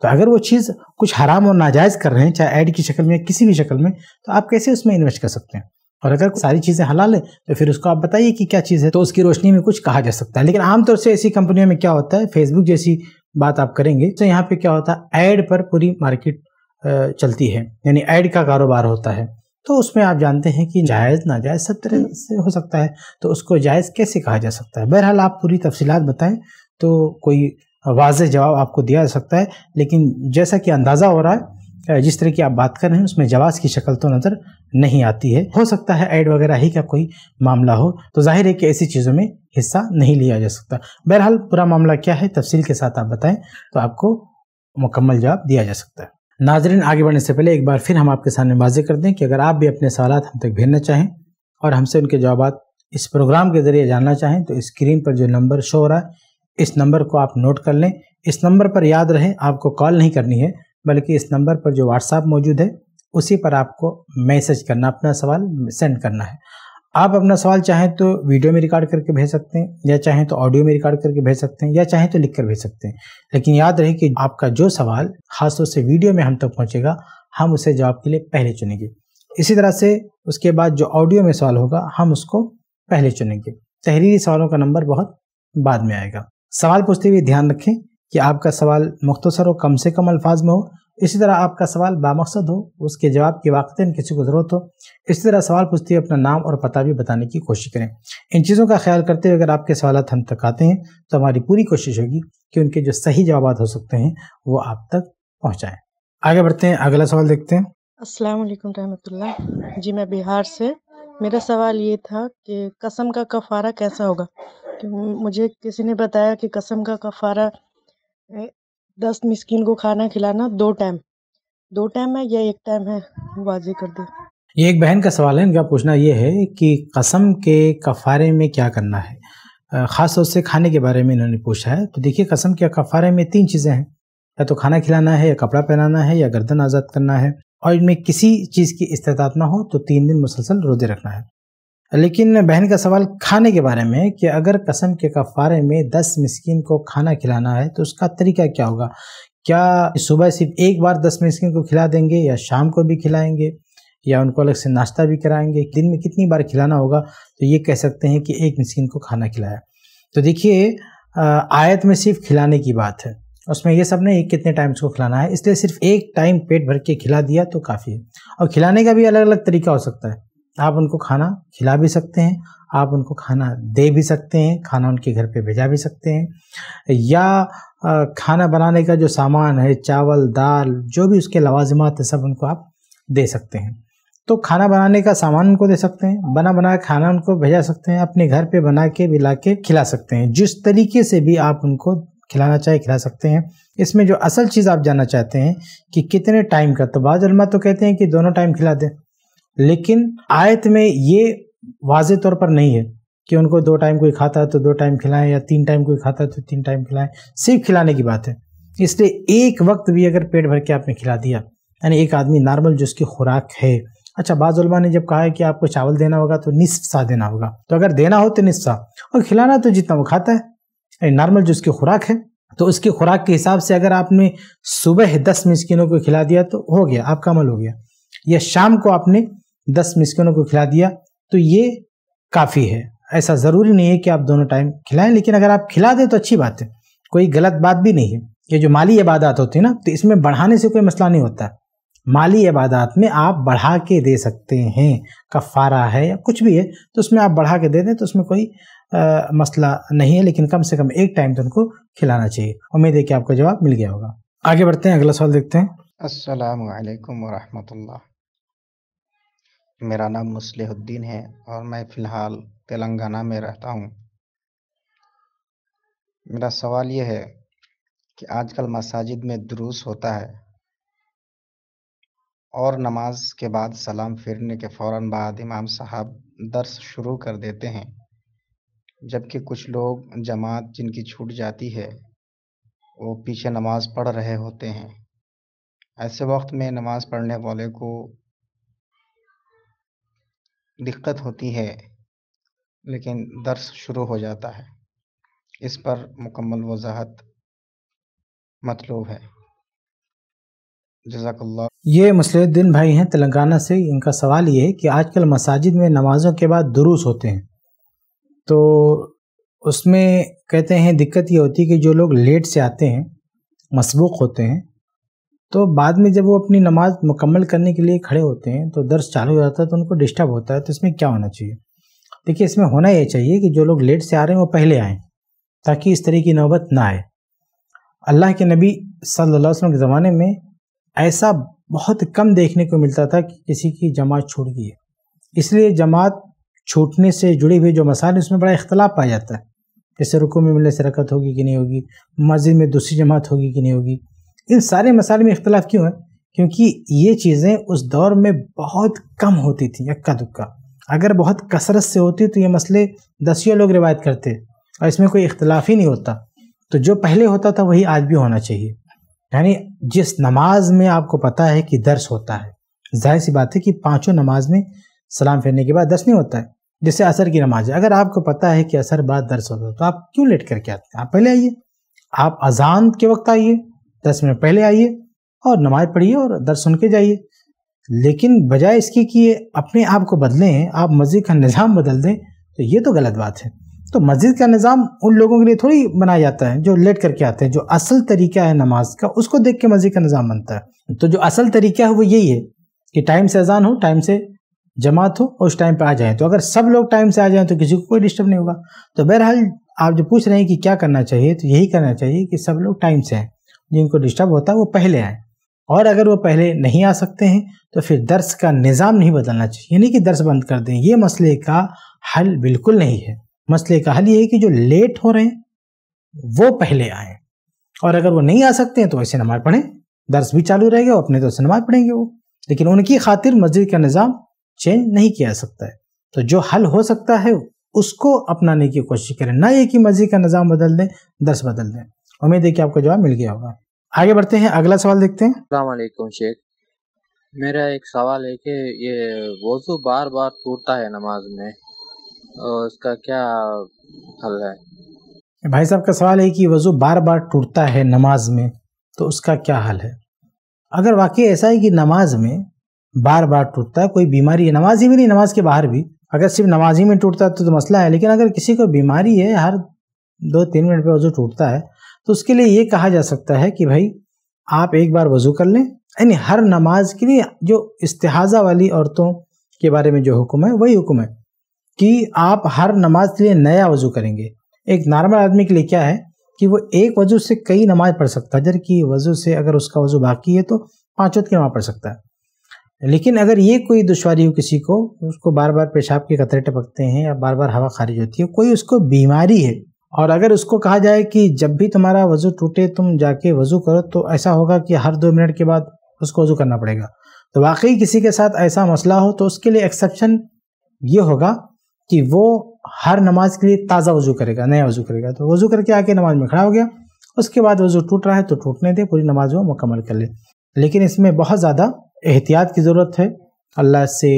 Speaker 1: तो अगर वो चीज़ कुछ हराम और नाजायज़ कर रहे हैं चाहे ऐड की शक्ल में या किसी भी शक्ल में तो आप कैसे उसमें इन्वेस्ट कर सकते हैं और अगर सारी चीज़ें हलाल है तो फिर उसको आप बताइए कि क्या चीज़ है तो उसकी रोशनी में कुछ कहा जा सकता है लेकिन आमतौर से ऐसी कंपनियों में क्या होता है फेसबुक जैसी बात आप करेंगे तो यहाँ पे क्या होता है ऐड पर पूरी मार्केट चलती है यानी ऐड का कारोबार होता है तो उसमें आप जानते हैं कि जायज़ नाजायज़ सब तरह से हो सकता है तो उसको जायज़ कैसे कहा जा सकता है बहरहाल आप पूरी तफसीलात बताएं तो कोई वाज जवाब आपको दिया जा सकता है लेकिन जैसा कि अंदाज़ा हो रहा है जिस तरह की आप बात कर रहे हैं उसमें जवाब की शक्ल तो नज़र नहीं आती है हो सकता है ऐड वगैरह ही का कोई मामला हो तो जाहिर है कि ऐसी चीज़ों में हिस्सा नहीं लिया जा सकता बहरहाल पूरा मामला क्या है तफसील के साथ आप बताएं तो आपको मुकम्मल जवाब दिया जा सकता है नाजरन आगे बढ़ने से पहले एक बार फिर हम आपके सामने वाजे कर दें कि अगर आप भी अपने सवाल हम तक भेजना चाहें और हमसे उनके जवाब इस प्रोग्राम के ज़रिए जानना चाहें तो स्क्रीन पर जो नंबर शो हो रहा है इस नंबर को आप नोट कर लें इस नंबर पर याद रहे आपको कॉल नहीं करनी है बल्कि इस नंबर पर जो व्हाट्सएप मौजूद है उसी पर आपको मैसेज करना अपना सवाल सेंड करना है आप अपना सवाल चाहें तो वीडियो में रिकॉर्ड करके भेज सकते हैं या चाहें तो ऑडियो में रिकॉर्ड करके भेज सकते हैं या चाहें तो लिखकर भेज सकते हैं लेकिन याद रहे कि आपका जो सवाल खासतौर से वीडियो में हम तक तो पहुंचेगा हम उसे जवाब के लिए पहले चुनेंगे इसी तरह से उसके बाद जो ऑडियो में सवाल होगा हम उसको पहले चुनेंगे तहरीरी सवालों का नंबर बहुत बाद में आएगा सवाल पूछते हुए ध्यान रखें कि आपका सवाल मुख्तसर हो कम से कम अल्फाज में हो इसी तरह आपका सवाल बामकसद हो उसके जवाब की वाकता किसी को ज़रूरत हो इसी तरह सवाल पूछते हुए अपना नाम और पता भी बताने की कोशिश करें इन चीज़ों का ख्याल करते हुए अगर आपके सवाल हम तक आते हैं तो हमारी पूरी कोशिश होगी कि उनके जो सही जवाब हो सकते हैं वो आप तक पहुँचाएँ आगे बढ़ते हैं अगला सवाल देखते हैं असलकम रहमतुल्लाह जी मैं बिहार से मेरा सवाल ये था कि कसम का कफ़ारा कैसा होगा मुझे किसी ने बताया कि कसम का कफ़ारा दस मिस्किन को खाना खिलाना दो टाइम दो टाइम है या एक टाइम है वाजी कर दो ये एक बहन का सवाल है इनका पूछना ये है कि कसम के कफारे में क्या करना है ख़ास तौर से खाने के बारे में इन्होंने पूछा है तो देखिए कसम के कफारे में तीन चीज़ें हैं या तो खाना खिलाना है या कपड़ा पहनाना है या गर्दन आज़ाद करना है और इनमें किसी चीज़ की इस्तात ना हो तो तीन दिन मुसलसल रोजे रखना है लेकिन बहन का सवाल खाने के बारे में है कि अगर कसम के कफ़ारे में दस मिस्किन को खाना खिलाना है तो उसका तरीका क्या होगा क्या सुबह सिर्फ एक बार दस मिस्किन को खिला देंगे या शाम को भी खिलाएंगे या उनको अलग से नाश्ता भी कराएंगे दिन में कितनी बार खिलाना होगा तो ये कह सकते हैं कि एक मिस्किन को खाना खिलाया तो देखिए आयत में सिर्फ खिलाने की बात है उसमें ये सब नहीं कितने टाइम्स को खिलाना है इसलिए सिर्फ एक टाइम पेट भर के खिला दिया तो काफ़ी है और खिलाने का भी अलग अलग तरीका हो सकता है आप उनको खाना खिला भी सकते हैं आप उनको खाना दे भी सकते हैं खाना उनके घर पे भेजा भी सकते हैं या खाना बनाने का जो सामान है चावल दाल जो भी उसके लवाजमात है सब उनको आप दे सकते हैं तो खाना बनाने का सामान उनको दे सकते हैं बना बना खाना उनको भेजा सकते हैं अपने घर पे बना के ला के खिला सकते हैं जिस तरीके से भी आप उनको खिलाना चाहे खिला सकते हैं इसमें जो असल चीज़ आप जानना चाहते हैं कि कितने टाइम का तो बाज़ तो कहते हैं कि दोनों टाइम खिला दें लेकिन आयत में ये वाज तौर पर नहीं है कि उनको दो टाइम कोई खाता है तो दो टाइम खिलाएं या तीन टाइम कोई खाता है तो तीन टाइम खिलाएं सिर्फ खिलाने की बात है इसलिए एक वक्त भी अगर पेट भर के आपने खिला दिया यानी एक आदमी नॉर्मल जो उसकी खुराक है अच्छा बाजुलमा ने जब कहा है कि आपको चावल देना होगा तो निस्फ सा देना होगा तो अगर देना हो तो निस्फ सा और खिलाना तो जितना वो खाता है नॉर्मल जो उसकी खुराक है तो उसकी खुराक के हिसाब से अगर आपने सुबह दस मिस्किनों को खिला दिया तो हो गया आपका अमल हो गया या शाम को आपने दस मिस्किनों को खिला दिया तो ये काफ़ी है ऐसा ज़रूरी नहीं है कि आप दोनों टाइम खिलाएं लेकिन अगर आप खिला दें तो अच्छी बात है कोई गलत बात भी नहीं है ये जो माली इबादत होती है ना तो इसमें बढ़ाने से कोई मसला नहीं होता माली इबादत में आप बढ़ा के दे सकते हैं कफ़ारा है या कुछ भी है तो उसमें आप बढ़ा के दे दें तो उसमें कोई आ, मसला नहीं है लेकिन कम से कम एक टाइम तो उनको खिलाना चाहिए उम्मीद है कि आपको जवाब मिल गया होगा आगे बढ़ते हैं अगला सवाल देखते हैं
Speaker 2: असल वरहमल्ला मेरा नाम मुसलहुद्दीन है और मैं फ़िलहाल तेलंगाना में रहता हूँ मेरा सवाल ये है कि आजकल मसाजिद में दुरुस होता है और नमाज के बाद सलाम फिरने के फ़ौर बाद इमाम साहब दर्स शुरू कर देते हैं जबकि कुछ लोग जमात जिनकी छूट जाती है वो पीछे नमाज़ पढ़ रहे होते हैं ऐसे वक्त में नमाज़ पढ़ने वाले को दिक्कत होती है लेकिन दर्स शुरू हो जाता है इस पर मुकम्मल वजाहत मतलूब है जजाकल्ला
Speaker 1: ये मसले दिन भाई हैं तेलंगाना से इनका सवाल ये है कि आजकल मसाजिद में नमाज़ों के बाद दुरुस्त होते हैं तो उसमें कहते हैं दिक्कत ये होती है कि जो लोग लेट से आते हैं मसबूक होते हैं तो बाद में जब वो अपनी नमाज मुकम्मल करने के लिए खड़े होते हैं तो दर्स चालू हो जाता है तो उनको डिस्टर्ब होता है तो इसमें क्या होना चाहिए देखिए इसमें होना यह चाहिए कि जो लोग लेट से आ रहे हैं वो पहले आएँ ताकि इस तरह की नौबत ना आए अल्लाह के नबी सल्लल्लाहु अलैहि वसल्लम के ज़माने में ऐसा बहुत कम देखने को मिलता था कि किसी की जमात छूट गई है इसलिए जमात छूटने से जुड़े हुए जो मसाले उसमें बड़ा इख्तलाफ पाया जाता है जैसे रुको में मिलने से रकत होगी कि नहीं होगी मस्जिद में दूसरी जमात होगी कि नहीं होगी इन सारे मसाले में इख्तलाफ क्यों है क्योंकि ये चीज़ें उस दौर में बहुत कम होती थी यक्का दुक्का अगर बहुत कसरत से होती तो ये मसले दसियों लोग रिवायत करते और इसमें कोई इख्तलाफ ही नहीं होता तो जो पहले होता था वही आज भी होना चाहिए यानी जिस नमाज में आपको पता है कि दर्स होता है जाहिर सी बात है कि पाँचों नमाज में सलाम फेरने के बाद दर्स नहीं होता है जैसे असर की नमाज है अगर आपको पता है कि असर बाद दर्स होता है तो आप क्यों लेट करके आते हैं आप पहले आइए आप अजान के वक्त आइए दस मिनट पहले आइए और नमाज पढ़िए और दर सुन के जाइए लेकिन बजाय इसकी कि ये अपने आप को बदलें आप मस्जिद का निज़ाम बदल दें तो ये तो गलत बात है तो मस्जिद का निज़ाम उन लोगों के लिए थोड़ी बनाया जाता है जो लेट करके आते हैं जो असल तरीका है नमाज का उसको देख के मस्जिद का निज़ाम बनता है तो जो असल तरीका है वो यही है कि टाइम से अजान हो टाइम से जमात हो और उस टाइम पर आ जाएँ तो अगर सब लोग टाइम से आ जाएँ तो किसी को कोई डिस्टर्ब नहीं होगा तो बहरहाल आप जो पूछ रहे हैं कि क्या करना चाहिए तो यही करना चाहिए कि सब लोग टाइम से आएँ जिनको डिस्टर्ब होता है वो पहले आए और अगर वो पहले नहीं आ सकते हैं तो फिर दर्स का निज़ाम नहीं बदलना चाहिए यानी कि दर्स बंद कर दें ये मसले का हल बिल्कुल नहीं है मसले का हल ये है कि जो लेट हो रहे हैं वो पहले आए और अगर वो नहीं आ सकते हैं तो वैसे नमाज़ पढ़ें दर्स भी चालू रहेगा अपने तो से नमाज़ पढ़ेंगे वो लेकिन उनकी खातिर मस्जिद का निज़ाम चेंज नहीं किया सकता है तो जो हल हो सकता है उसको अपनाने की कोशिश करें ना ये कि मस्जिद का निज़ाम बदल दें दर्स बदल दें उम्मीद है कि आपको जवाब मिल गया होगा आगे बढ़ते हैं अगला सवाल देखते हैं शेख मेरा एक सवाल है कि ये वजू बार बार टूटता
Speaker 2: है नमाज में और उसका क्या हल है
Speaker 1: भाई साहब का सवाल है कि वज़ू बार बार टूटता है नमाज में तो उसका क्या हल है अगर वाकई ऐसा है कि नमाज में बार बार टूटता है कोई बीमारी है नमाज ही में नहीं नमाज के बाहर भी अगर सिर्फ नमाज ही में टूटता है तो, तो मसला है लेकिन अगर किसी को बीमारी है हर दो तीन मिनट पर वज़ू टूटता है तो उसके लिए ये कहा जा सकता है कि भाई आप एक बार वज़ू कर लें यानी हर नमाज के लिए जो इस्तेहाजा वाली औरतों के बारे में जो हुक्म है वही हुक्म है कि आप हर नमाज के लिए नया वज़ू करेंगे एक नॉर्मल आदमी के लिए क्या है कि वो एक वजू से कई नमाज पढ़ सकता है जर कि वजू से अगर उसका वजू बाकी है तो पाँचों की नमाज पढ़ सकता है लेकिन अगर ये कोई दुशारी हो किसी को उसको बार बार पेशाब के कतरे टपकते हैं या बार बार हवा खारिज होती है कोई उसको बीमारी है और अगर उसको कहा जाए कि जब भी तुम्हारा वज़ू टूटे तुम जाके वज़ू करो तो ऐसा होगा कि हर दो मिनट के बाद उसको वज़ू करना पड़ेगा तो वाकई किसी के साथ ऐसा मसला हो तो उसके लिए एक्सेप्शन ये होगा कि वो हर नमाज के लिए ताज़ा वज़ू करेगा नया वज़ू करेगा तो वज़ू करके आके नमाज में खड़ा हो गया उसके बाद वज़ू टूट रहा है तो टूटने दे पूरी नमाज वो मुकम्मल कर ले लेकिन इसमें बहुत ज़्यादा एहतियात की ज़रूरत है अल्लाह से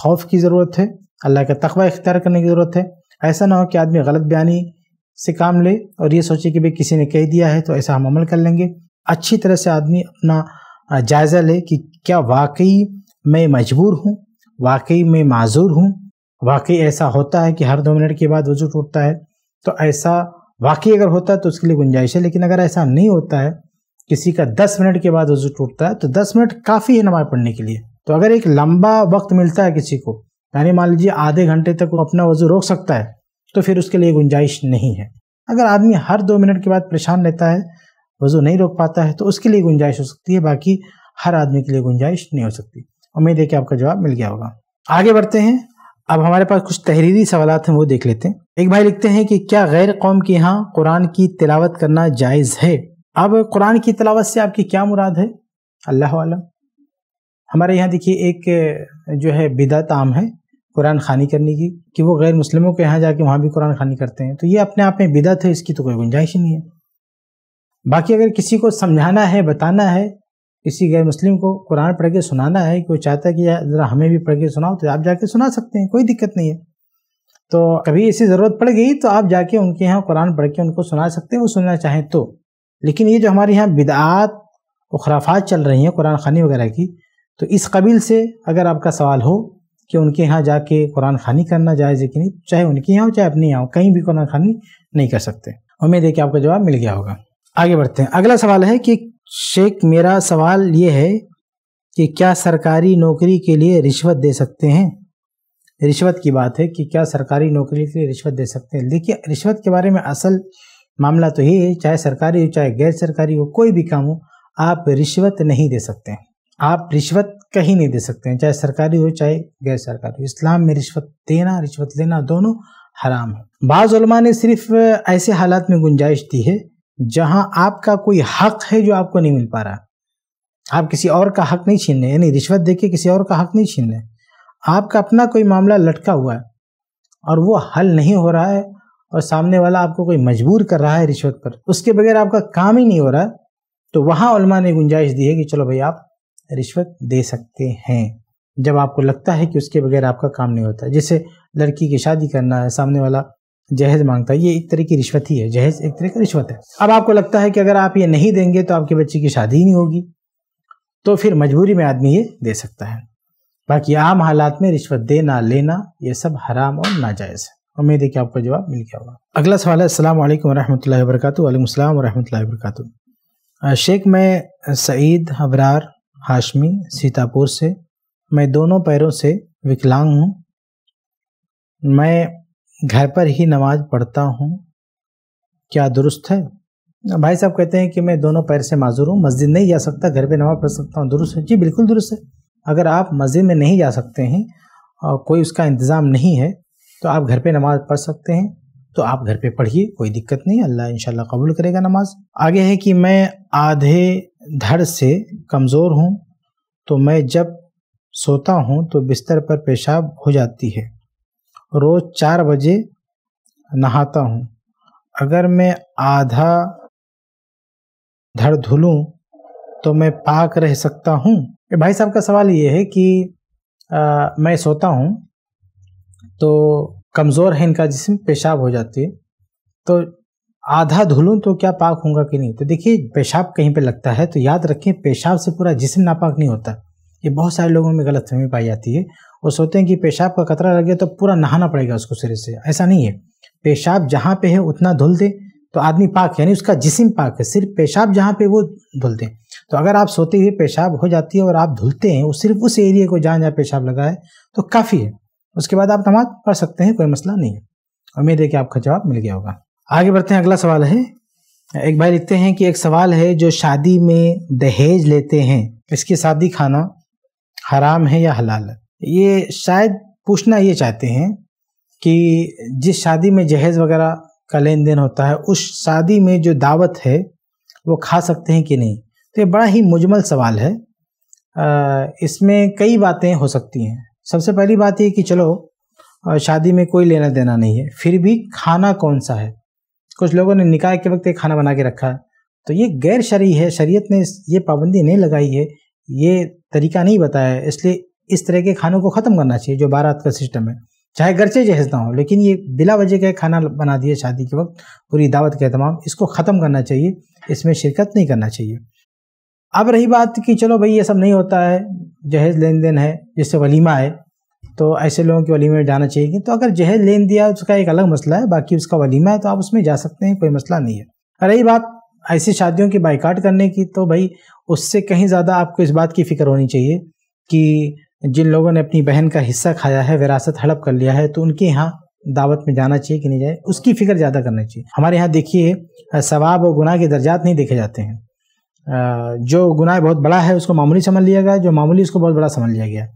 Speaker 1: खौफ की ज़रूरत है अल्लाह का तखबा इख्तियार करने की ज़रूरत है ऐसा ना हो कि आदमी गलत बयानी से काम ले और ये सोचे कि भाई किसी ने कह दिया है तो ऐसा हम अमल कर लेंगे अच्छी तरह से आदमी अपना जायज़ा ले कि क्या वाकई मैं मजबूर हूँ वाकई मैं माजूर हूँ वाकई ऐसा होता है कि हर दो मिनट के बाद वजू टूटता है तो ऐसा वाकई अगर होता है तो उसके लिए गुंजाइश है लेकिन अगर ऐसा नहीं होता है किसी का दस मिनट के बाद वजू टूटता है तो दस मिनट काफ़ी है नमाज पढ़ने के लिए तो अगर एक लंबा वक्त मिलता है किसी को यानी मान लीजिए आधे घंटे तक वो अपना वजू रोक सकता है तो फिर उसके लिए गुंजाइश नहीं है अगर आदमी हर दो मिनट के बाद परेशान रहता है वज़ू नहीं रोक पाता है तो उसके लिए गुंजाइश हो सकती है बाकी हर आदमी के लिए गुंजाइश नहीं हो सकती उम्मीद है कि आपका जवाब मिल गया होगा आगे बढ़ते हैं अब हमारे पास कुछ तहरीरी सवाल हैं वो देख लेते हैं एक भाई लिखते हैं कि क्या गैर कौम के यहाँ कुरान की तिलावत करना जायज़ है अब कुरान की तलावत से आपकी क्या मुराद है अल्लाह वालम हमारे यहाँ देखिए एक जो है बिदत आम है कुरान खानी करने की कि वो गैर मुस्लिमों के यहाँ जाके वहाँ भी कुरान खानी करते हैं तो ये अपने आप में बिदत है इसकी तो कोई गुंजाइश ही नहीं है बाकी अगर किसी को समझाना है बताना है किसी गैर मुस्लिम को कुरान पढ़ के सुनाना है कि वो चाहता है कि ज़रा हमें भी पढ़ के सुनाओ तो आप जाके सुना सकते हैं कोई दिक्कत नहीं है तो कभी ऐसी ज़रूरत पड़ गई तो आप जाके उनके यहाँ कुरान पढ़ के उनको सुना सकते हैं वो सुनना चाहें तो लेकिन ये जो हमारे यहाँ बिदात व खराफात चल रही हैं कुरान खानी वगैरह की तो इस कबील से अगर आपका सवाल हो कि उनके यहाँ जाके कुरान खानी करना जायज़ है कि नहीं चाहे उनके यहाँ हो चाहे अपने यहाँ हो कहीं भी कुरान खानी नहीं कर सकते उम्मीद है कि आपका जवाब मिल गया होगा आगे बढ़ते हैं अगला सवाल है कि शेख मेरा सवाल ये है कि क्या सरकारी नौकरी के लिए रिश्वत दे सकते हैं रिश्वत की बात है कि क्या सरकारी नौकरी के लिए रिश्वत दे सकते हैं देखिए रिश्वत के बारे में असल मामला तो ये है चाहे सरकारी हो चाहे गैर सरकारी हो कोई भी काम हो आप रिश्वत नहीं दे सकते आप रिश्वत कहीं नहीं दे सकते हैं चाहे सरकारी हो चाहे गैर सरकारी हो इस्लाम में रिश्वत देना रिश्वत लेना दोनों हराम है उलमा ने सिर्फ ऐसे हालात में गुंजाइश दी है जहां आपका कोई हक है जो आपको नहीं मिल पा रहा आप किसी और का हक नहीं छीन रहे यानी रिश्वत देके किसी और का हक नहीं छीन रहे आपका अपना कोई मामला लटका हुआ है और वो हल नहीं हो रहा है और सामने वाला आपको कोई मजबूर कर रहा है रिश्वत पर उसके बगैर आपका काम ही नहीं हो रहा है तो वहाँ ने गुंजाइश दी है कि चलो भाई आप रिश्वत दे सकते हैं जब आपको लगता है कि उसके बगैर आपका काम नहीं होता जैसे लड़की की शादी करना है सामने वाला जहेज मांगता है ये एक तरह की रिश्वत ही है जहेज एक तरह की रिश्वत है अब आपको लगता है कि अगर आप ये नहीं देंगे तो आपके बच्चे की शादी ही नहीं होगी तो फिर मजबूरी में आदमी ये दे सकता है बाकी आम हालात में रिश्वत देना लेना ये सब हराम और नाजायज़ है उम्मीद है कि आपको जवाब मिल गया होगा अगला सवाल है असल वरहमल वर्क वालेकाम वरहमल शेख मैं सईद हबरार हाशमी सीतापुर से मैं दोनों पैरों से विकलांग हूँ मैं घर पर ही नमाज पढ़ता हूँ क्या दुरुस्त है भाई साहब कहते हैं कि मैं दोनों पैर से माजूर हूँ मस्जिद नहीं जा सकता घर पे नमाज पढ़ सकता हूँ दुरुस्त है जी बिल्कुल दुरुस्त है अगर आप मस्जिद में नहीं जा सकते हैं और कोई उसका इंतज़ाम नहीं है तो आप घर पे नमाज पढ़ सकते हैं तो आप घर पे पढ़िए कोई दिक्कत नहीं अल्लाह इंशाल्लाह कबूल करेगा नमाज आगे है कि मैं आधे धड़ से कमज़ोर हूँ तो मैं जब सोता हूँ तो बिस्तर पर पेशाब हो जाती है रोज़ चार बजे नहाता हूँ अगर मैं आधा धड़ धुलूँ तो मैं पाक रह सकता हूँ भाई साहब का सवाल ये है कि आ, मैं सोता हूँ तो कमज़ोर है इनका जिसम पेशाब हो जाती है तो आधा धुलूं तो क्या पाक होगा कि नहीं तो देखिए पेशाब कहीं पे लगता है तो याद रखें पेशाब से पूरा जिसम नापाक नहीं होता ये बहुत सारे लोगों में गलत फहमी पाई जाती है वो सोचते हैं कि पेशाब का कतरा लग गया तो पूरा नहाना पड़ेगा उसको सिरे से ऐसा नहीं है पेशाब जहाँ पे है उतना धुल दे तो आदमी पाक है यानी उसका जिसम पाक है सिर्फ पेशाब जहाँ पे वो धुल दें तो अगर आप सोते हुए पेशाब हो जाती है और आप धुलते हैं वो सिर्फ उस एरिया को जहाँ जहाँ पेशाब लगा है तो काफ़ी है उसके बाद आप नमाज पढ़ सकते हैं कोई मसला नहीं है उम्मीद है कि आपका जवाब मिल गया होगा आगे बढ़ते हैं अगला सवाल है एक भाई लिखते हैं कि एक सवाल है जो शादी में दहेज लेते हैं इसके शादी खाना हराम है या हलाल है ये शायद पूछना ये चाहते हैं कि जिस शादी में जहेज वगैरह का लेन देन होता है उस शादी में जो दावत है वो खा सकते हैं कि नहीं तो ये बड़ा ही मुजमल सवाल है इसमें कई बातें हो सकती हैं सबसे पहली बात ये कि चलो शादी में कोई लेना देना नहीं है फिर भी खाना कौन सा है कुछ लोगों ने निकाह के वक्त ये खाना बना के रखा तो ये गैर शरी है शरीयत ने ये पाबंदी नहीं लगाई है ये तरीका नहीं बताया है इसलिए इस तरह के खानों को ख़त्म करना चाहिए जो बारात का सिस्टम है चाहे गरचे जहेज ना हो लेकिन ये बिला वजह का खाना बना दिया शादी के वक्त पूरी दावत के तमाम इसको ख़त्म करना चाहिए इसमें शिरकत नहीं करना चाहिए अब रही बात कि चलो भाई ये सब नहीं होता है जहेज लेन देन है जिससे वलीमा है तो ऐसे लोगों के वलीमे में जाना चाहिए तो अगर जहेज लेन दिया उसका एक अलग मसला है बाकी उसका वलीमा है तो आप उसमें जा सकते हैं कोई मसला नहीं है रही बात ऐसी शादियों की बाइकाट करने की तो भाई उससे कहीं ज़्यादा आपको इस बात की फ़िक्र होनी चाहिए कि जिन लोगों ने अपनी बहन का हिस्सा खाया है विरासत हड़प कर लिया है तो उनके यहाँ दावत में जाना चाहिए कि नहीं जाए उसकी फ़िक्र ज़्यादा करनी चाहिए हमारे यहाँ देखिए सवाब और गुनाह के दर्जात नहीं देखे जाते हैं जो गुनाह बहुत बड़ा है उसको मामूली समझ लिया गया जो मामूली उसको बहुत बड़ा समझ लिया गया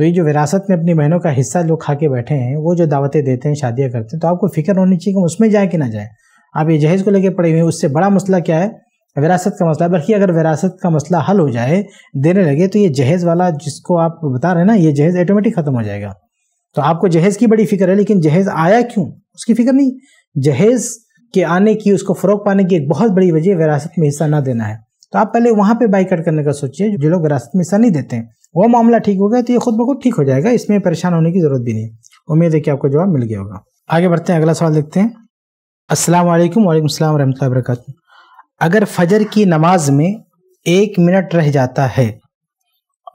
Speaker 1: तो ये जो विरासत में अपनी बहनों का हिस्सा लोग खा के बैठे हैं वो जो दावतें देते हैं शादियाँ करते हैं तो आपको फिक्र होनी चाहिए कि उसमें जाए कि ना जाए आप ये जहेज को लेकर पड़े हुए हैं उससे बड़ा मसला क्या है विरासत का मसला बल्कि अगर विरासत का मसला हल हो जाए देने लगे तो ये जहेज़ वाला जिसको आप बता रहे हैं ना ये जहेज़ ऑटोमेटिक ख़त्म हो जाएगा तो आपको जहेज़ की बड़ी फिक्र है लेकिन जहेज़ आया क्यों उसकी फिक्र नहीं जहेज़ के आने की उसको फ़रोग पाने की एक बहुत बड़ी वजह विरासत में हिस्सा ना देना है तो आप पहले वहाँ पर बाइकआउट करने का सोचिए जो लोग विरासत में हिस्सा नहीं देते हैं वो मामला ठीक हो गया तो ये खुद ब खुद ठीक हो जाएगा इसमें परेशान होने की ज़रूरत भी नहीं उम्मीद है कि आपको जवाब मिल गया होगा आगे बढ़ते हैं अगला सवाल देखते हैं अस्सलाम वालेकुम वालेकुम अस्सलाम रहमतुल्लाहि वबरकत अगर फजर की नमाज में एक मिनट रह जाता है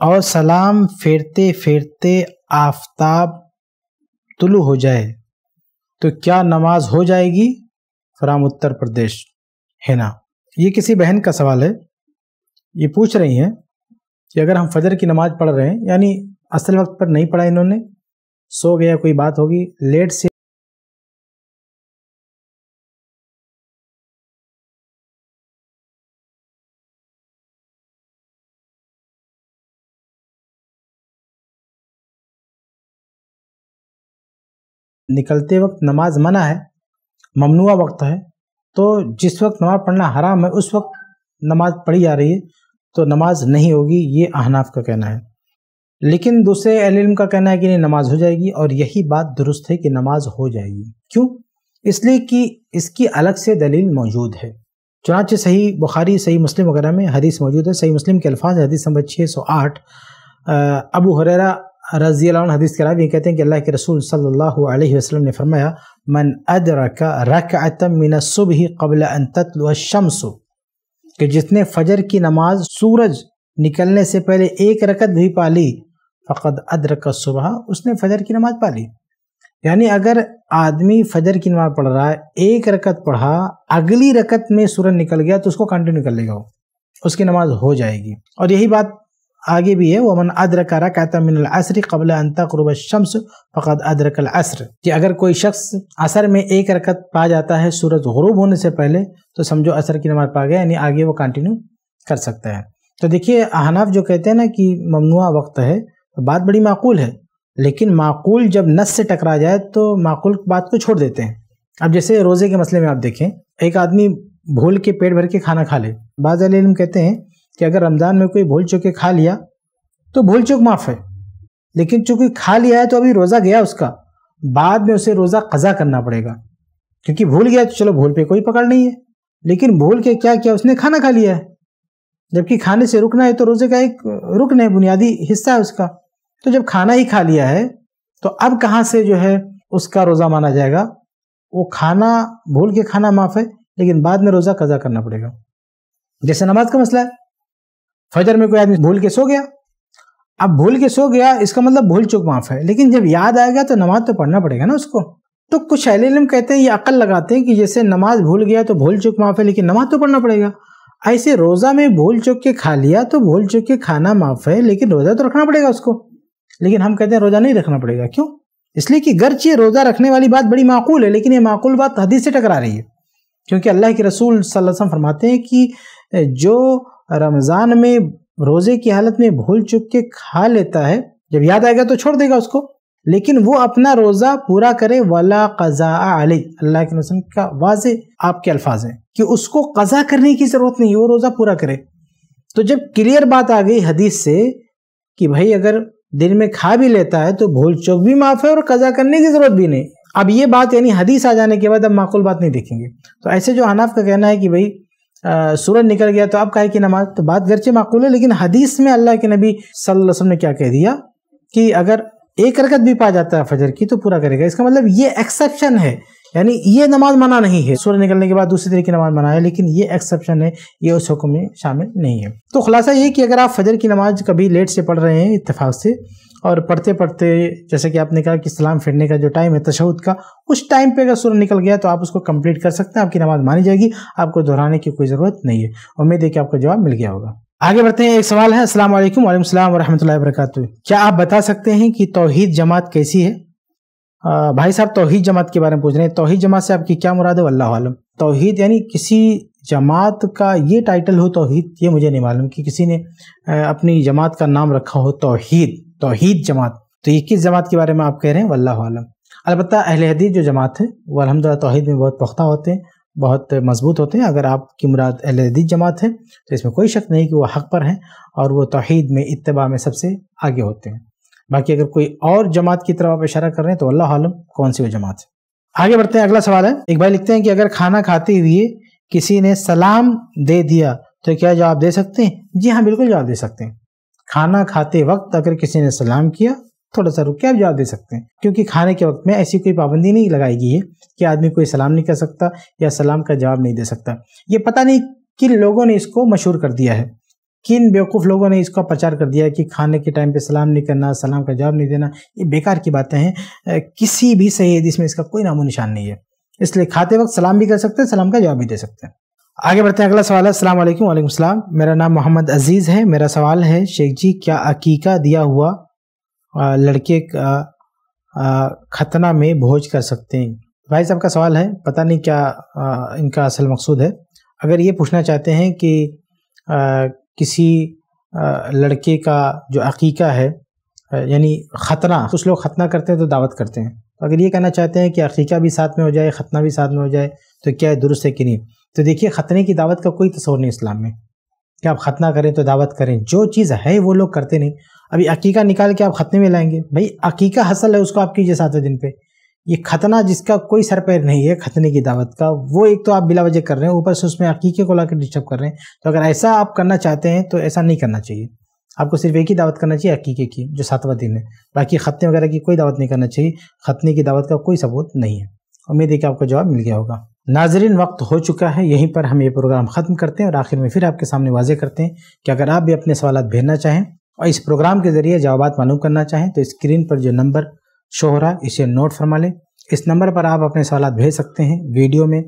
Speaker 1: और सलाम फेरते फेरते आफताब तुलू हो जाए तो क्या नमाज हो जाएगी फ्राम उत्तर प्रदेश है ना ये किसी बहन का सवाल है ये पूछ रही हैं कि अगर हम फजर की नमाज पढ़ रहे हैं यानी असल वक्त पर नहीं पढ़ा इन्होंने सो गया कोई
Speaker 3: बात होगी लेट से
Speaker 1: निकलते वक्त नमाज मना है ममनुआ वक्त है तो जिस वक्त नमाज पढ़ना हराम है उस वक्त नमाज पढ़ी जा रही है तो नमाज नहीं होगी ये अहनाफ का कहना है लेकिन दूसरे अहल का कहना है कि नहीं नमाज हो जाएगी और यही बात दुरुस्त है कि नमाज हो जाएगी क्यों इसलिए कि इसकी अलग से दलील मौजूद है चुनाच सही बुखारी सही मुस्लिम वगैरह में हदीस मौजूद है सही मुस्लिम के अल्फाज हदीस नंबर छः सौ आठ अबू हरेरा रजी हदीस के अलावा ये कहते हैं कि अल्लाह के रसूल सल्लल्लाहु अलैहि वसल्लम ने फरमाया मन अदरक रकअतम मिन सुबह कबल अन तत्ल शमसु कि जिसने फजर की नमाज सूरज निकलने से पहले एक रकत भी पाली फ़कत अदरक सुबह उसने फजर की नमाज पाली यानी अगर आदमी फजर की नमाज पढ़ रहा है एक रकत पढ़ा अगली रकत में सूरज निकल गया तो उसको कंटिन्यू कर लेगा वो उसकी नमाज हो जाएगी और यही बात आगे भी है वमन अदरक रकाता असर कबल अंतरब शम्स फ़कत अदरक असर कि अगर कोई शख्स असर में एक रकत पा जाता है सूरज गरूब होने से पहले तो समझो असर की नमाज पा गया यानी आगे वो कंटिन्यू कर सकता है तो देखिए अहनाफ जो कहते हैं ना कि ममनुआ वक्त है तो बात बड़ी माकूल है लेकिन माकूल जब नस से टकरा जाए तो माकूल बात को छोड़ देते हैं अब जैसे रोज़े के मसले में आप देखें एक आदमी भूल के पेट भर के खाना खा ले बाज़ कहते हैं कि अगर रमज़ान में कोई भूल चुके खा लिया तो भूल चुक माफ़ है लेकिन चूंकि खा लिया है तो अभी रोज़ा गया उसका बाद में उसे रोज़ा कज़ा करना पड़ेगा क्योंकि भूल गया तो चलो भूल पे कोई पकड़ नहीं है लेकिन भूल के क्या किया उसने खाना खा लिया है जबकि खाने से रुकना है तो रोज़े का एक रुकन है बुनियादी हिस्सा है उसका तो जब खाना ही खा लिया है तो अब कहाँ से जो है उसका रोज़ा माना जाएगा वो खाना भूल के खाना माफ़ है लेकिन बाद में रोज़ा कज़ा करना पड़ेगा जैसे नमाज का मसला है फजर में कोई आदमी भूल के सो गया अब भूल के सो गया इसका मतलब भूल चुक माफ है लेकिन जब याद आएगा तो नमाज तो पढ़ना पड़ेगा ना उसको तो कुछ अहल कहते हैं ये अक्ल लगाते हैं कि जैसे नमाज भूल गया तो भूल चुक माफ है लेकिन नमाज तो पढ़ना पड़ेगा ऐसे रोज़ा में भूल चुक के खा लिया तो भूल चुक के खाना माफ है लेकिन रोज़ा तो रखना पड़ेगा उसको लेकिन हम कहते हैं रोज़ा नहीं रखना पड़ेगा क्यों इसलिए कि गर्च ये रोज़ा रखने वाली बात बड़ी माकूल है लेकिन ये माकूल बात हदीस से टकरा रही है क्योंकि अल्लाह के रसूल सल्लल्लाहु अलैहि वसल्लम फरमाते हैं कि जो रमज़ान में रोज़े की हालत में भूल चुक के खा लेता है जब याद आएगा तो छोड़ देगा उसको लेकिन वो अपना रोज़ा पूरा करे वाला कज़ा अली अल्लाह के रसम का वाज आपके अल्फाज हैं कि उसको कज़ा करने की ज़रूरत नहीं वो रोज़ा पूरा करे तो जब क्लियर बात आ गई हदीस से कि भाई अगर दिन में खा भी लेता है तो भूल चौक भी माफ़ है और कज़ा करने की ज़रूरत भी नहीं अब ये बात यानी हदीस आ जाने के बाद अब माकूल बात नहीं देखेंगे तो ऐसे जो हनाफ का कहना है कि भाई सूरज निकल गया तो आप कहे कि नमाज तो बात गर्चे माकूल है लेकिन हदीस में अल्लाह के नबी सल्लल्लाहु अलैहि वसल्लम ने क्या कह दिया कि अगर एक रकत भी पा जाता है फजर की तो पूरा करेगा इसका मतलब ये एक्सेप्शन है यानी ये नमाज मना नहीं है सूर्य निकलने के बाद दूसरी तरह की नमाज मना है लेकिन ये एक्सेप्शन है ये उस हुक्म में शामिल नहीं है तो खुलासा ये कि अगर आप फजर की नमाज कभी लेट से पढ़ रहे हैं इतफाक से और पढ़ते पढ़ते जैसे कि आपने कहा कि सलाम फिरने का जो टाइम है तशहुद का उस टाइम पे अगर सूर्य निकल गया तो आप उसको कंप्लीट कर सकते हैं आपकी नमाज मानी जाएगी आपको दोहराने की कोई ज़रूरत नहीं है उम्मीद है कि आपको जवाब मिल गया होगा आगे बढ़ते हैं एक सवाल है असलम वालेकाम वरहमल वर्क क्या आप बता सकते हैं कि तोहहीद जमात कैसी है भाई साहब तोहहीद जमात के बारे में पूछ रहे हैं तोहहीद जमात से आपकी क्या मुराद है अल्लाह आलम तोहहीद यानी किसी जमात का ये टाइटल हो तोहहीद ये मुझे नहीं मालूम कि किसी ने अपनी जमात का नाम रखा हो तोहहीद तोहीद जमात तो ये किस जमात के बारे में आप कह रहे हैं वल्लम आलम अलबत् अहलहदीस जो जमात है वो अलहमदिल्ला तोहहीद में बहुत पुख्ता होते हैं बहुत मजबूत होते हैं अगर आपकी मुराद अहलहदीस जमात है तो इसमें कोई शक नहीं कि वह हक पर हैं और वह तोहहीद में इतबा में सबसे आगे होते हैं बाकी अगर कोई और जमात की तरफ आप इशारा कर रहे हैं तो अल्लाह आलम कौन सी वो जमात है आगे बढ़ते हैं अगला सवाल है एक भाई लिखते हैं कि अगर खाना खाते हुए किसी ने सलाम दे दिया तो क्या जवाब दे सकते हैं जी हाँ बिल्कुल जवाब दे सकते हैं खाना खाते वक्त अगर किसी ने सलाम किया थोड़ा सा रुक के आप जवाब दे सकते हैं क्योंकि खाने के वक्त में ऐसी कोई पाबंदी नहीं लगाई गई है कि आदमी कोई सलाम नहीं कर सकता या सलाम का जवाब नहीं दे सकता ये पता नहीं किन लोगों ने इसको मशहूर कर दिया है किन बेवकूफ़ लोगों ने इसका प्रचार कर दिया है कि खाने के टाइम पे सलाम नहीं करना सलाम का जवाब नहीं देना ये बेकार की बातें हैं किसी भी सही हदीस में इसका कोई नामो निशान नहीं है इसलिए खाते वक्त सलाम भी कर सकते हैं सलाम का जवाब भी दे सकते हैं आगे बढ़ते हैं अगला सवाल है अस्सलाम वालेकुम वालेकुम सलाम मेरा नाम मोहम्मद अजीज़ है मेरा सवाल है शेख जी क्या अकीका दिया हुआ लड़के का खतना में भोज कर सकते हैं भाई साहब का सवाल है पता नहीं क्या इनका असल मकसूद है अगर ये पूछना चाहते हैं कि किसी लड़के का जो अकीका है यानी ख़तना कुछ लोग ख़तना करते हैं तो दावत करते हैं अगर ये कहना चाहते हैं कि अकीका भी साथ में हो जाए ख़तना भी साथ में हो जाए तो क्या दुरुस्त है कि नहीं तो देखिए ख़तने की दावत का कोई तस्वर नहीं इस्लाम में कि आप ख़तना करें तो दावत करें जो चीज़ है वो लोग करते नहीं अभी अकीका निकाल के आप ख़तने में लाएंगे भाई अकीका हसल है उसको आप कीजिए सातवें दिन पे ये खतना जिसका कोई सर पैर नहीं है खतने की दावत का वो एक तो आप बिला वजह कर रहे हैं ऊपर से उसमें अकीके को ला डिस्टर्ब कर रहे हैं तो अगर ऐसा आप करना चाहते हैं तो ऐसा नहीं करना चाहिए आपको सिर्फ एक ही दावत करना चाहिए अकीके की जो सातवा दिन है बाकी ख़तने वगैरह की कोई दावत नहीं करना चाहिए खतने की दावत का कोई सबूत नहीं है उम्मीद है कि आपको जवाब मिल गया होगा नाजरीन वक्त हो चुका है यहीं पर हम ये प्रोग्राम ख़त्म करते हैं और आखिर में फिर आपके सामने वाजे करते हैं कि अगर आप भी अपने सवाल भेजना चाहें और इस प्रोग्राम के ज़रिए जवाब मालूम करना चाहें तो स्क्रीन पर जो नंबर शो हो रहा है इसे नोट फरमा लें इस नंबर पर आप अपने सवाल भेज सकते हैं वीडियो में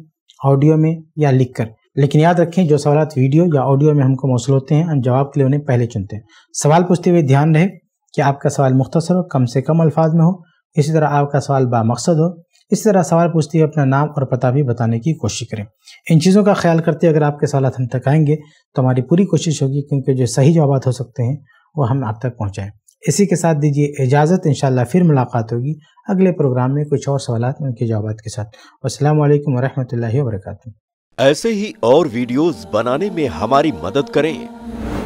Speaker 1: ऑडियो में या लिख कर लेकिन याद रखें जो सवाल वीडियो या ऑडियो में हमको मौसू होते हैं हम जवाब के लिए उन्हें पहले चुनते हैं सवाल पूछते हुए ध्यान रहे कि आपका सवाल मुख्तर हो कम से कम अल्फाज में हो इसी तरह आपका सवाल बामकसद हो इस तरह सवाल पूछते हुए अपना नाम और पता भी बताने की कोशिश करें इन चीज़ों का ख्याल करते अगर आपके सवाल हम तक आएंगे तो हमारी पूरी कोशिश होगी क्योंकि जो सही जवाब हो सकते हैं वो हम आप तक पहुँचाएँ इसी के साथ दीजिए इजाज़त इन फिर मुलाकात होगी अगले प्रोग्राम में कुछ और सवाल उनके जवाब के साथ असलम वरहमल वर्क
Speaker 3: ऐसे ही और वीडियोज़ बनाने में हमारी मदद करें